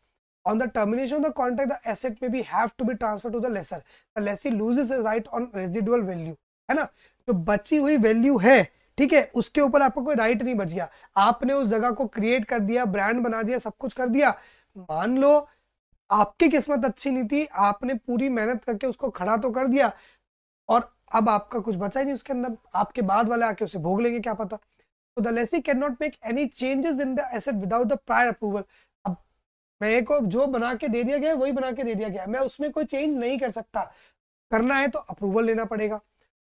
on the termination of the contract the asset में be have to be transfer to the lessor the lessee lose right on residual value है ना जो बची हुई वैल्यू है ठीक है उसके ऊपर आपका कोई राइट नहीं बच गया आपने उस जगह को क्रिएट कर दिया ब्रांड बना दिया सब कुछ कर दिया मान लो आपकी किस्मत अच्छी नहीं थी आपने पूरी मेहनत करके उसको खड़ा तो कर दिया और अब आपका कुछ बचा ही नहीं उसके अंदर आपके बाद वाले आके उसे भोग लेंगे क्या पता तो the lessee can not make any changes in the asset without the prior approval अब मैं को जो बना के दे दिया गया वही बना के दे दिया गया मैं उसमें कोई चेंज नहीं कर सकता करना है तो अप्रूवल लेना पड़ेगा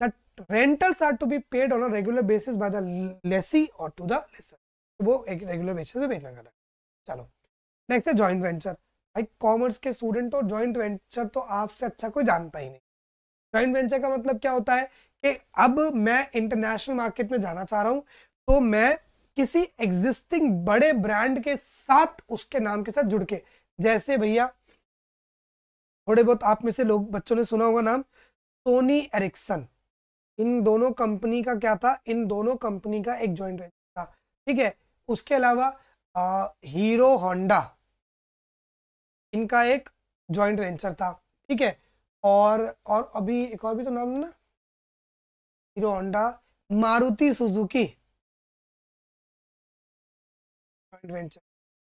that rentals are to be paid on a regular basis by the lessee or to the lessor वो एक रेगुलर बेसिस पे पेड करना चलो नेक्स्ट है जॉइंट वेंचर भाई कॉमर्स के स्टूडेंट और जॉइंट वेंचर तो आपसे अच्छा कोई जानता ही नहीं जॉइंट वेंचर का मतलब क्या होता है कि अब मैं इंटरनेशनल मार्केट में जाना चाह रहा हूं तो मैं किसी एग्जिस्टिंग बड़े ब्रांड के साथ उसके नाम के साथ जुड़ के जैसे भैया थोड़े बहुत आप में से लोग बच्चों ने सुना होगा नाम सोनी एरिक्सन इन दोनों कंपनी का क्या था इन दोनों कंपनी का एक ज्वाइंट वेंचर था ठीक है उसके अलावा आ, हीरो होंडा इनका एक ज्वाइंट वेंचर था ठीक है और और अभी एक और भी तो नाम ना Hero Honda Maruti Suzuki joint venture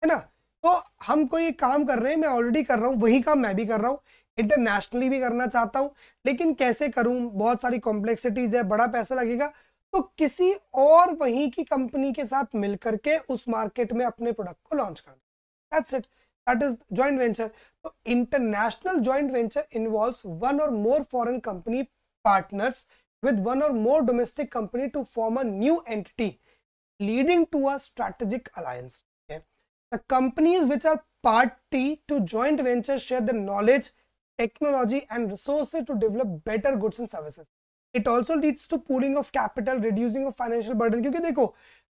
है ना तो हम कोई काम कर रहे हैं मैं ऑलरेडी कर रहा हूँ वही काम मैं भी कर रहा हूँ इंटरनेशनली भी करना चाहता हूँ लेकिन कैसे करूँ बहुत सारी कॉम्प्लेक्सिटीज है बड़ा पैसा लगेगा तो किसी और वहीं की कंपनी के साथ मिलकर के उस मार्केट में अपने प्रोडक्ट को लॉन्च कर that's it that is joint venture तो international joint venture involves one or more foreign company partners with one or more domestic company to form a new entity leading to a strategic alliance okay? the companies which are party to joint venture share technology and resources to develop better goods and services it also leads to pooling of capital reducing of financial burden क्योंकि देखो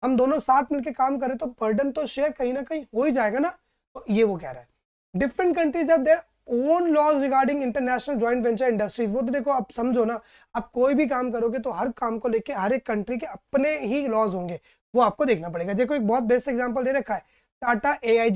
हम दोनों साथ मिलकर काम करें तो burden तो शेयर कहीं ना कहीं हो ही जाएगा ना तो ये वो कह रहा है different countries have their own laws regarding international joint venture industries वो तो देखो आप समझो ना आप कोई भी काम करोगे तो हर काम को लेके हर एक कंट्री के अपने ही लॉज होंगे वो आपको देखना पड़ेगा देखो एक बहुत बेस्ट एग्जाम्पल दे रखा है Tata a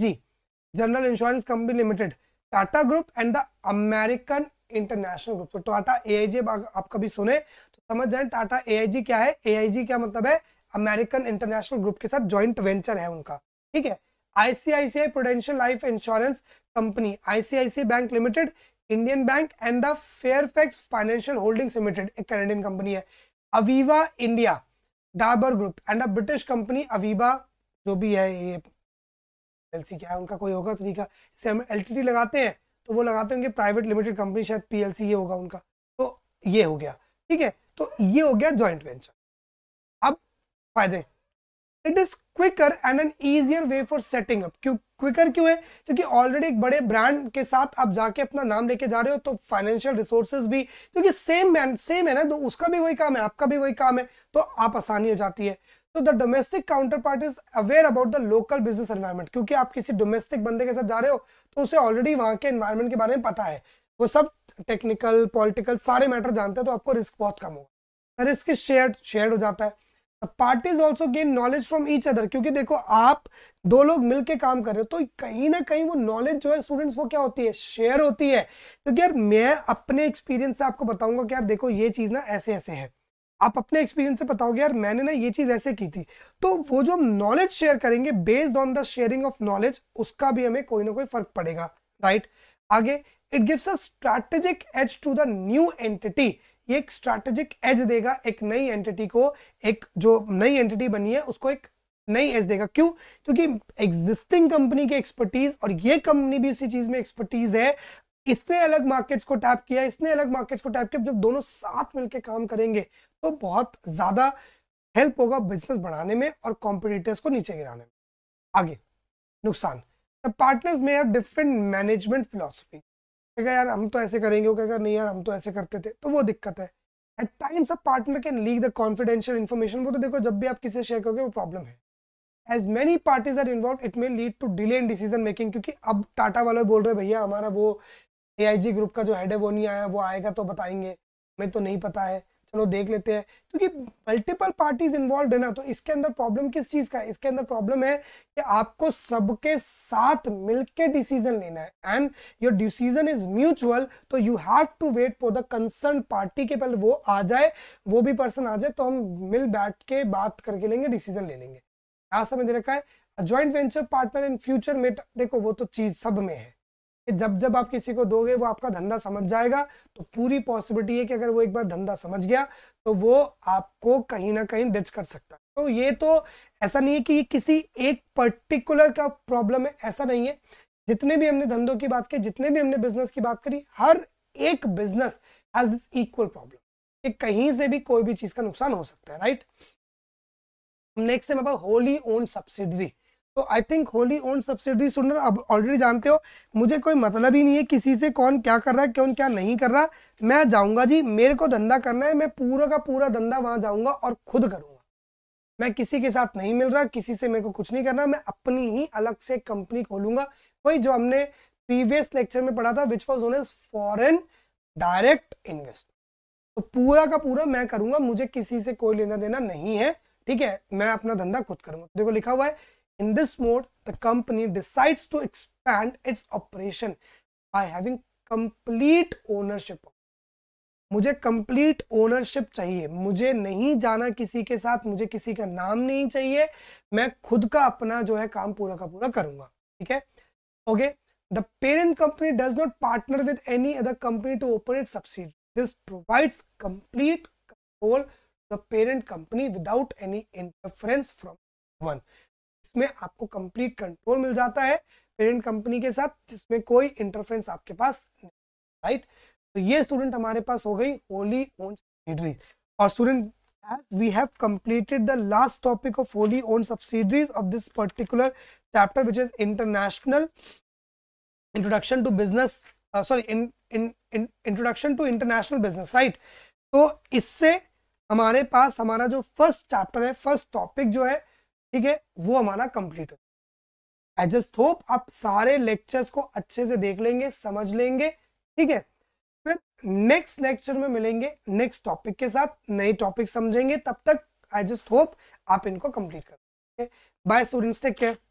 general insurance company limited Tata group and the American International Group तो टाटा एआईजी आप कभी सुने तो समझ जाए टाटा एआईजी क्या है एआईजी क्या मतलब है अमेरिकन इंटरनेशनल ग्रुप के साथ ज्वाइंट वेंचर है उनका ठीक है ICICI Prudential life insurance company ICICI bank limited Indian bank and the Fairfax financial holdings limited एक कैनेडियन कंपनी है Aviva India Dabur group and a British company Aviva जो भी है ये एलसी क्या है उनका कोई होगा तरीका तो इससे हम एल लगाते हैं तो वो लगाते हैं होंगे प्राइवेट लिमिटेड कंपनी शायद पीएलसी ये होगा उनका तो ये हो गया ठीक है तो ये हो गया ज्वाइंट वेंचर अब फायदे it is quicker and an easier way for setting up क्यों क्विकर क्यों है क्योंकि ऑलरेडी एक बड़े ब्रांड के साथ आप जाके अपना नाम लेके जा रहे हो तो फाइनेंशियल रिसोर्सेज भी क्योंकि सेम मैन सेम है ना तो उसका भी वही काम है आपका भी वही काम है तो आप आसानी हो जाती है तो the domestic counterpart is aware about the local business environment क्योंकि आप किसी डोमेस्टिक बंदे के साथ जा रहे हो तो उसे ऑलरेडी वहां के एनवायरमेंट के बारे में पता है वो सब टेक्निकल पॉलिटिकल सारे मैटर जानते हैं तो आपको रिस्क बहुत कम होगा रिस्क शेयर शेयर हो जाता है parties also gain knowledge from each other क्योंकि देखो आप दो लोग मिलके काम कर रहे हो तो कहीं ना कहीं वो नॉलेज जो है स्टूडेंट्स वो क्या होती है शेयर होती है क्योंकि तो यार मैं अपने एक्सपीरियंस से आपको बताऊंगा कि यार देखो ये चीज़ ना ऐसे ऐसे है आप अपने एक्सपीरियंस से बताओगे यार मैंने ना ये चीज़ ऐसे की थी तो वो जो हम नॉलेज शेयर करेंगे based on the sharing of knowledge उसका भी हमें कोई ना कोई फर्क पड़ेगा राइट आगे it gives a strategic edge to the new entity ये एक स्ट्रैटेजिक एज देगा एक नई एंटिटी को एक जो नई एंटिटी बनी है उसको एक नई एज देगा क्यों क्योंकि एग्जिस्टिंग कंपनी की एक्सपर्टीज और ये कंपनी भी इसी चीज में एक्सपर्टीज है इसने अलग मार्केट्स को टैप किया इसने अलग मार्केट्स को टैप किया जब दोनों साथ मिलकर काम करेंगे तो बहुत ज्यादा हेल्प होगा बिजनेस बढ़ाने में और कॉम्पिटिटर्स को नीचे गिराने में आगे नुकसान the partners may have different management philosophy कहेगा यार हम तो ऐसे करेंगे वो कहेगा नहीं यार हम तो ऐसे करते थे तो वो दिक्कत है at times a partner can leak the confidential information वो तो देखो जब भी आप किसी शेयर करोगे वो प्रॉब्लम है as many parties are involve it may lead to delay in decision making क्योंकि अब टाटा वाले बोल रहे भैया हमारा वो एआईजी ग्रुप का जो हेड है वो नहीं आया वो आएगा तो बताएंगे हमें तो नहीं पता है चलो देख लेते हैं क्योंकि मल्टीपल पार्टीज इन्वॉल्व है ना तो इसके अंदर प्रॉब्लम किस चीज़ का है इसके अंदर प्रॉब्लम है कि आपको सबके साथ मिलके डिसीजन लेना है and your decision is mutual तो you have to wait for the concern party के पहले वो आ जाए वो भी पर्सन आ जाए तो हम मिल बैठ के बात करके लेंगे डिसीजन ले लेंगे क्या समझ रखा है joint venture partner in future में देखो वो तो चीज सब में है जब जब आप किसी को दोगे वो आपका धंधा समझ जाएगा तो पूरी पॉसिबिलिटी है कि अगर वो एक बार धंधा समझ गया तो वो आपको कहीं ना कहीं डिच कर सकता है तो ये तो ऐसा नहीं है कि ये किसी एक पर्टिकुलर का प्रॉब्लम है ऐसा नहीं है जितने भी हमने धंधों की बात की जितने भी हमने बिजनेस की बात करी हर एक बिजनेस हैज इक्वल प्रॉब्लम कि कहीं से भी कोई भी चीज का नुकसान हो सकता है राइट नेक्स्ट है होली ओन सब्सिडरी तो I think wholly own subsidy sooner अब ऑलरेडी जानते हो मुझे कोई मतलब ही नहीं है किसी से कौन क्या कर रहा है कौन क्या नहीं कर रहा मैं जाऊंगा जी मेरे को धंधा करना है मैं पूरा का पूरा धंधा वहां जाऊंगा और खुद करूंगा मैं किसी के साथ नहीं मिल रहा किसी से मेरे को कुछ नहीं करना मैं अपनी ही अलग से कंपनी खोलूंगा वही जो हमने प्रीवियस लेक्चर में पढ़ा था which was own as foreign direct invest तो पूरा का पूरा मैं करूंगा मुझे किसी से कोई लेना देना नहीं है ठीक है मैं अपना धंधा खुद करूंगा देखो लिखा हुआ है In this mode, the company decides to expand its operation by having complete ownership. मुझे कंप्लीट ओनरशिप चाहिए मुझे नहीं जाना किसी के साथ मुझे किसी का नाम नहीं चाहिए मैं खुद का अपना जो है काम पूरा का पूरा करूंगा ठीक है okay the parent company does not partner with any other company to open it subsidy this provides complete control the parent company without any interference from one जिसमें आपको कंप्लीट कंट्रोल मिल जाता है पेरेंट कंपनी के साथ जिसमें कोई interference आपके पास right तो ये स्टूडेंट हमारे पास हो गई होली ओन सब्सिडरीज और student as we have completed the last topic of wholly own subsidiaries of this particular chapter which is international introduction to business sorry introduction to international business right तो इससे हमारे पास हमारा जो first chapter है first topic जो है ठीक है वो हमारा कंप्लीट हो होप आप सारे लेक्चर्स को अच्छे से देख लेंगे समझ लेंगे ठीक है फिर नेक्स्ट लेक्चर में मिलेंगे नेक्स्ट टॉपिक के साथ नए टॉपिक समझेंगे तब तक आई जस्ट होप आप इनको कंप्लीट कर बाय स्टूडेंट्स टेक केयर